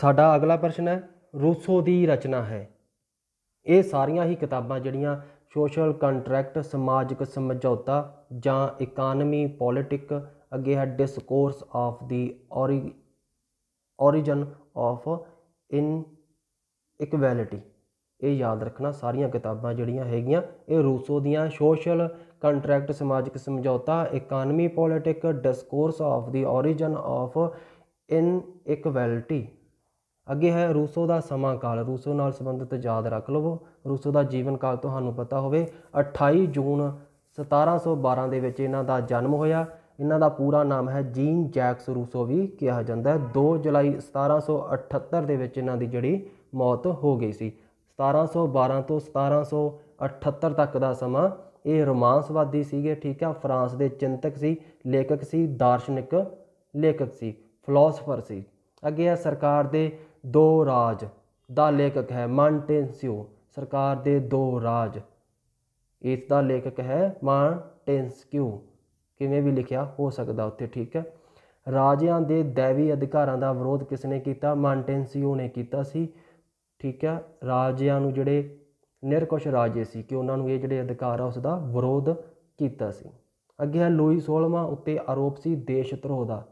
ਸਾਡਾ ਅਗਲਾ ਪ੍ਰਸ਼ਨ ਹੈ ਰੂਸੋ ਦੀ ਰਚਨਾ ਹੈ ਇਹ ਸਾਰੀਆਂ ਹੀ ਕਿਤਾਬਾਂ ਜਿਹੜੀਆਂ ਸੋਸ਼ਲ ਕੰਟਰੈਕਟ ਸਮਾਜਿਕ ਸਮਝੌਤਾ ਜਾਂ ਇਕਾਨਮੀ ਪੋਲਿਟਿਕ ਅੱਗੇ ਹੈ discourse of the origin of inequality ਇਹ ਯਾਦ ਰੱਖਣਾ ਸਾਰੀਆਂ ਕਿਤਾਬਾਂ ਜਿਹੜੀਆਂ ਹੈਗੀਆਂ ਇਹ ਰੂਸੋ ਦੀਆਂ ਸੋਸ਼ਲ ਕੰਟਰੈਕਟ ਸਮਾਜਿਕ ਸਮਝੌਤਾ economy politic discourse of the origin of inequality ਅੱਗੇ ਹੈ ਰੂਸੋ ਦਾ ਸਮਾਂ ਕਾਲ ਰੂਸੋ ਨਾਲ ਸੰਬੰਧਿਤ ਯਾਦ ਰੱਖ ਲਵੋ ਰੂਸੋ ਦਾ ਜੀਵਨ ਕਾਲ ਤੁਹਾਨੂੰ ਪਤਾ ਹੋਵੇ 28 ਜੂਨ 1712 ਦੇ ਵਿੱਚ ਇਹਨਾਂ ਦਾ ਜਨਮ ਹੋਇਆ ਇਹਨਾਂ ਦਾ ਪੂਰਾ ਨਾਮ ਹੈ ਜੀਨ ਜੈਕਸ ਰੂਸੋ ਵੀ ਕਿਹਾ ਜਾਂਦਾ ਹੈ 2 ਜੁਲਾਈ 1778 ਦੇ ਵਿੱਚ ਇਹਨਾਂ ਦੀ ਜਿਹੜੀ ਮੌਤ ਹੋ ਗਈ ਸੀ 1712 ਤੋਂ 1778 ਤੱਕ ਦਾ ਸਮਾਂ ਇਹ ਰੋਮਾਂਸਵਾਦੀ ਸੀਗੇ ਠੀਕ ਹੈ ਫਰਾਂਸ ਦੇ ਚਿੰਤਕ ਸੀ ਲੇਖਕ ਸੀ ਦਾਰਸ਼ਨਿਕ ਲੇਖਕ ਸੀ ਫਿਲਾਸਫਰ ਸੀ ਅੱਗੇ ਹੈ ਸਰਕਾਰ ਦੇ ਦੋ ਰਾਜ ਦਾ ਲੇਖਕ ਹੈ ਮਾਂਟੇਂਸਿਓ ਸਰਕਾਰ ਦੇ ਦੋ ਰਾਜ ਇਸ ਦਾ ਲੇਖਕ ਹੈ ਮਾਂਟੇਂਸਕਿਊ ਕਿਵੇਂ ਵੀ ਲਿਖਿਆ ਹੋ ਸਕਦਾ ਉੱਥੇ ਠੀਕ ਹੈ ਰਾਜਿਆਂ ਦੇ ਦੇਵੀ ਅਧਿਕਾਰਾਂ ਦਾ ਵਿਰੋਧ ਕਿਸ ਨੇ ਕੀਤਾ ਮਾਂਟੇਂਸਿਓ ਨੇ ਕੀਤਾ ਸੀ ਠੀਕ ਹੈ ਰਾਜਿਆਂ ਨੂੰ ਜਿਹੜੇ ਨਿਰਕੁਸ਼ ਰਾਜੇ ਸੀ ਕਿ ਉਹਨਾਂ ਨੂੰ ਇਹ ਜਿਹੜੇ ਅਧਿਕਾਰ ਆ ਉਸ ਦਾ ਵਿਰੋਧ ਕੀਤਾ ਸੀ ਅੱਗੇ ਹੈ ਲੋਈ 16ਵਾਂ ਉੱਤੇ ਆਰੋਪ ਸੀ ਦੇਸ਼ ਧਰੋਹ ਦਾ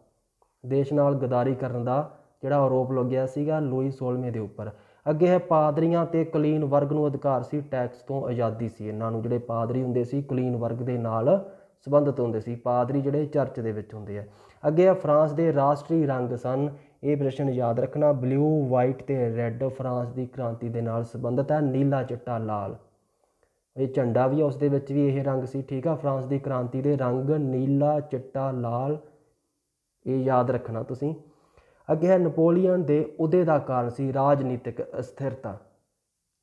ਦੇਸ਼ ਨਾਲ ਗਦਾਰੀ ਕਰਨ ਦਾ ਜਿਹੜਾ ਆਰੋਪ ਲੱਗਿਆ ਸੀਗਾ ਲੋਈ 16ਵੇਂ ਦੇ ਉੱਪਰ ਅੱਗੇ ਹੈ ਪਾਦਰੀਆਂ ਤੇ ਕਲੀਨ ਵਰਗ ਨੂੰ ਅਧਿਕਾਰ ਸੀ ਟੈਕਸ ਤੋਂ ਆਜ਼ਾਦੀ ਸੀ ਇਹਨਾਂ ਨੂੰ ਜਿਹੜੇ ਪਾਦਰੀ ਹੁੰਦੇ ਸੀ ਕਲੀਨ ਵਰਗ ਦੇ ਨਾਲ ਸਬੰਧਤ ਹੁੰਦੇ ਸੀ ਪਾਦਰੀ ਜਿਹੜੇ ਚਰਚ ਦੇ ਵਿੱਚ ਹੁੰਦੇ ਆ ਅੱਗੇ ਆ ਫਰਾਂਸ ਦੇ ਰਾਸ਼ਟਰੀ ਰੰਗ ਸਨ ਇਹ ਪ੍ਰਸ਼ਨ ਯਾਦ ਰੱਖਣਾ ਬਲੂ ਵਾਈਟ ਤੇ ਰੈੱਡ ਫਰਾਂਸ ਦੀ ਕ੍ਰਾਂਤੀ ਦੇ ਨਾਲ ਸੰਬੰਧਤ ਹੈ ਨੀਲਾ ਚਿੱਟਾ ਲਾਲ ਇਹ ਝੰਡਾ ਵੀ ਉਸ ਦੇ ਵਿੱਚ ਵੀ ਇਹ ਰੰਗ ਸੀ ਠੀਕ ਆ ਫਰਾਂਸ ਦੀ ਕ੍ਰਾਂਤੀ ਦੇ ਰੰਗ ਨੀਲਾ ਚਿੱਟਾ ਲਾਲ ਇਹ ਯਾਦ ਰੱਖਣਾ ਤੁਸੀਂ ਅੱਗੇ ਹੈ ਨਪੋਲੀਅਨ ਦੇ ਉਦੇ ਦਾ ਕਾਰਨ ਸੀ ਰਾਜਨੀਤਿਕ ਅਸਥਿਰਤਾ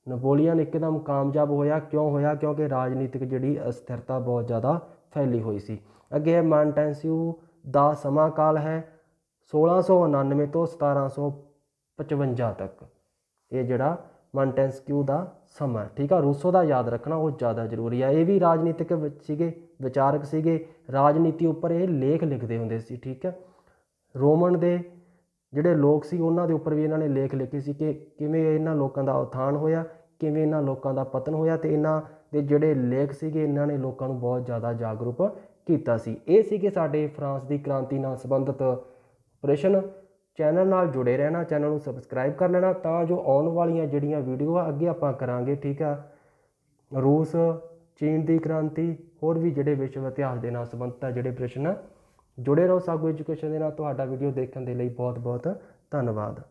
ਨਪੋਲੀਅਨ ਇੱਕਦਮ ਕਾਮਯਾਬ ਹੋਇਆ ਕਿਉਂ ਹੋਇਆ ਕਿਉਂਕਿ ਰਾਜਨੀਤਿਕ ਜਿਹੜੀ ਅਸਥਿਰਤਾ ਬਹੁਤ ਜ਼ਿਆਦਾ ਫੈਲੀ ਹੋਈ ਸੀ ਅੱਗੇ ਹੈ ਮਾਂਟੈਂਸਿਊ ਦਾ ਸਮਾਂ ਕਾਲ ਹੈ 1699 ਤੋਂ 1755 ਤੱਕ ਇਹ ਜਿਹੜਾ ਮਾਂਟੈਂਸਕਿਊ ਦਾ ਸਮਾਂ ਠੀਕ ਆ ਰੂਸੋ ਦਾ ਯਾਦ ਰੱਖਣਾ ਉਹ ਜ਼ਿਆਦਾ ਜ਼ਰੂਰੀ ਆ ਇਹ ਵੀ ਰਾਜਨੀਤਿਕ ਸੀਗੇ ਵਿਚਾਰਕ ਸੀਗੇ ਰਾਜਨੀਤੀ ਉੱਪਰ ਇਹ ਲੇਖ ਲਿਖਦੇ ਹੁੰਦੇ ਸੀ ਠੀਕ ਹੈ ਰੋਮਨ ਦੇ ਜਿਹੜੇ ਲੋਕ ਸੀ ਉਹਨਾਂ ਦੇ ਉੱਪਰ ਵੀ ਇਹਨਾਂ ਨੇ ਲੇਖ ਲਿਖੇ ਸੀ ਕਿ ਕਿਵੇਂ ਇਹਨਾਂ ਲੋਕਾਂ ਦਾ ਉਥਾਨ ਹੋਇਆ ਕਿਵੇਂ ਇਹਨਾਂ ਲੋਕਾਂ ਦਾ ਪਤਨ ਹੋਇਆ ਤੇ ਇਹਨਾਂ ਦੇ ਜਿਹੜੇ ਲੇਖ ਸੀਗੇ ਇਹਨਾਂ ਨੇ ਲੋਕਾਂ ਨੂੰ ਬਹੁਤ ਜ਼ਿਆਦਾ ਜਾਗਰੂਕ ਕੀਤਾ ਸੀ ਇਹ ਸੀਗੇ ਸਾਡੇ ਫਰਾਂਸ ਦੀ ਕ੍ਰਾਂਤੀ ਨਾਲ ਸੰਬੰਧਿਤ ਪ੍ਰਸ਼ਨ ਚੈਨਲ ਨਾਲ ਜੁੜੇ ਰਹਿਣਾ ਚੈਨਲ ਨੂੰ ਸਬਸਕ੍ਰਾਈਬ ਕਰ ਲੈਣਾ ਤਾਂ ਜੋ ਆਉਣ ਵਾਲੀਆਂ ਜਿਹੜੀਆਂ ਵੀਡੀਓ ਆ ਅੱਗੇ ਆਪਾਂ ਕਰਾਂਗੇ ਠੀਕ ਆ ਰੂਸ ਚੀਨ ਦੀ ਕ੍ਰਾਂਤੀ ਹੋਰ ਵੀ ਜਿਹੜੇ ਵਿਸ਼ਵ ਇਤਿਹਾਸ ਦੇ ਨਾਲ ਸੰਬੰਧਿਤ ਜਿਹੜੇ ਪ੍ਰਸ਼ਨ ਜੁੜੇ ਰਹੋ ਸਾਗੋ ਐਜੂਕੇਸ਼ਨ ਦੇ ਨਾਲ ਤੁਹਾਡਾ ਵੀਡੀਓ ਦੇਖਣ ਦੇ ਲਈ ਬਹੁਤ ਬਹੁਤ ਧੰਨਵਾਦ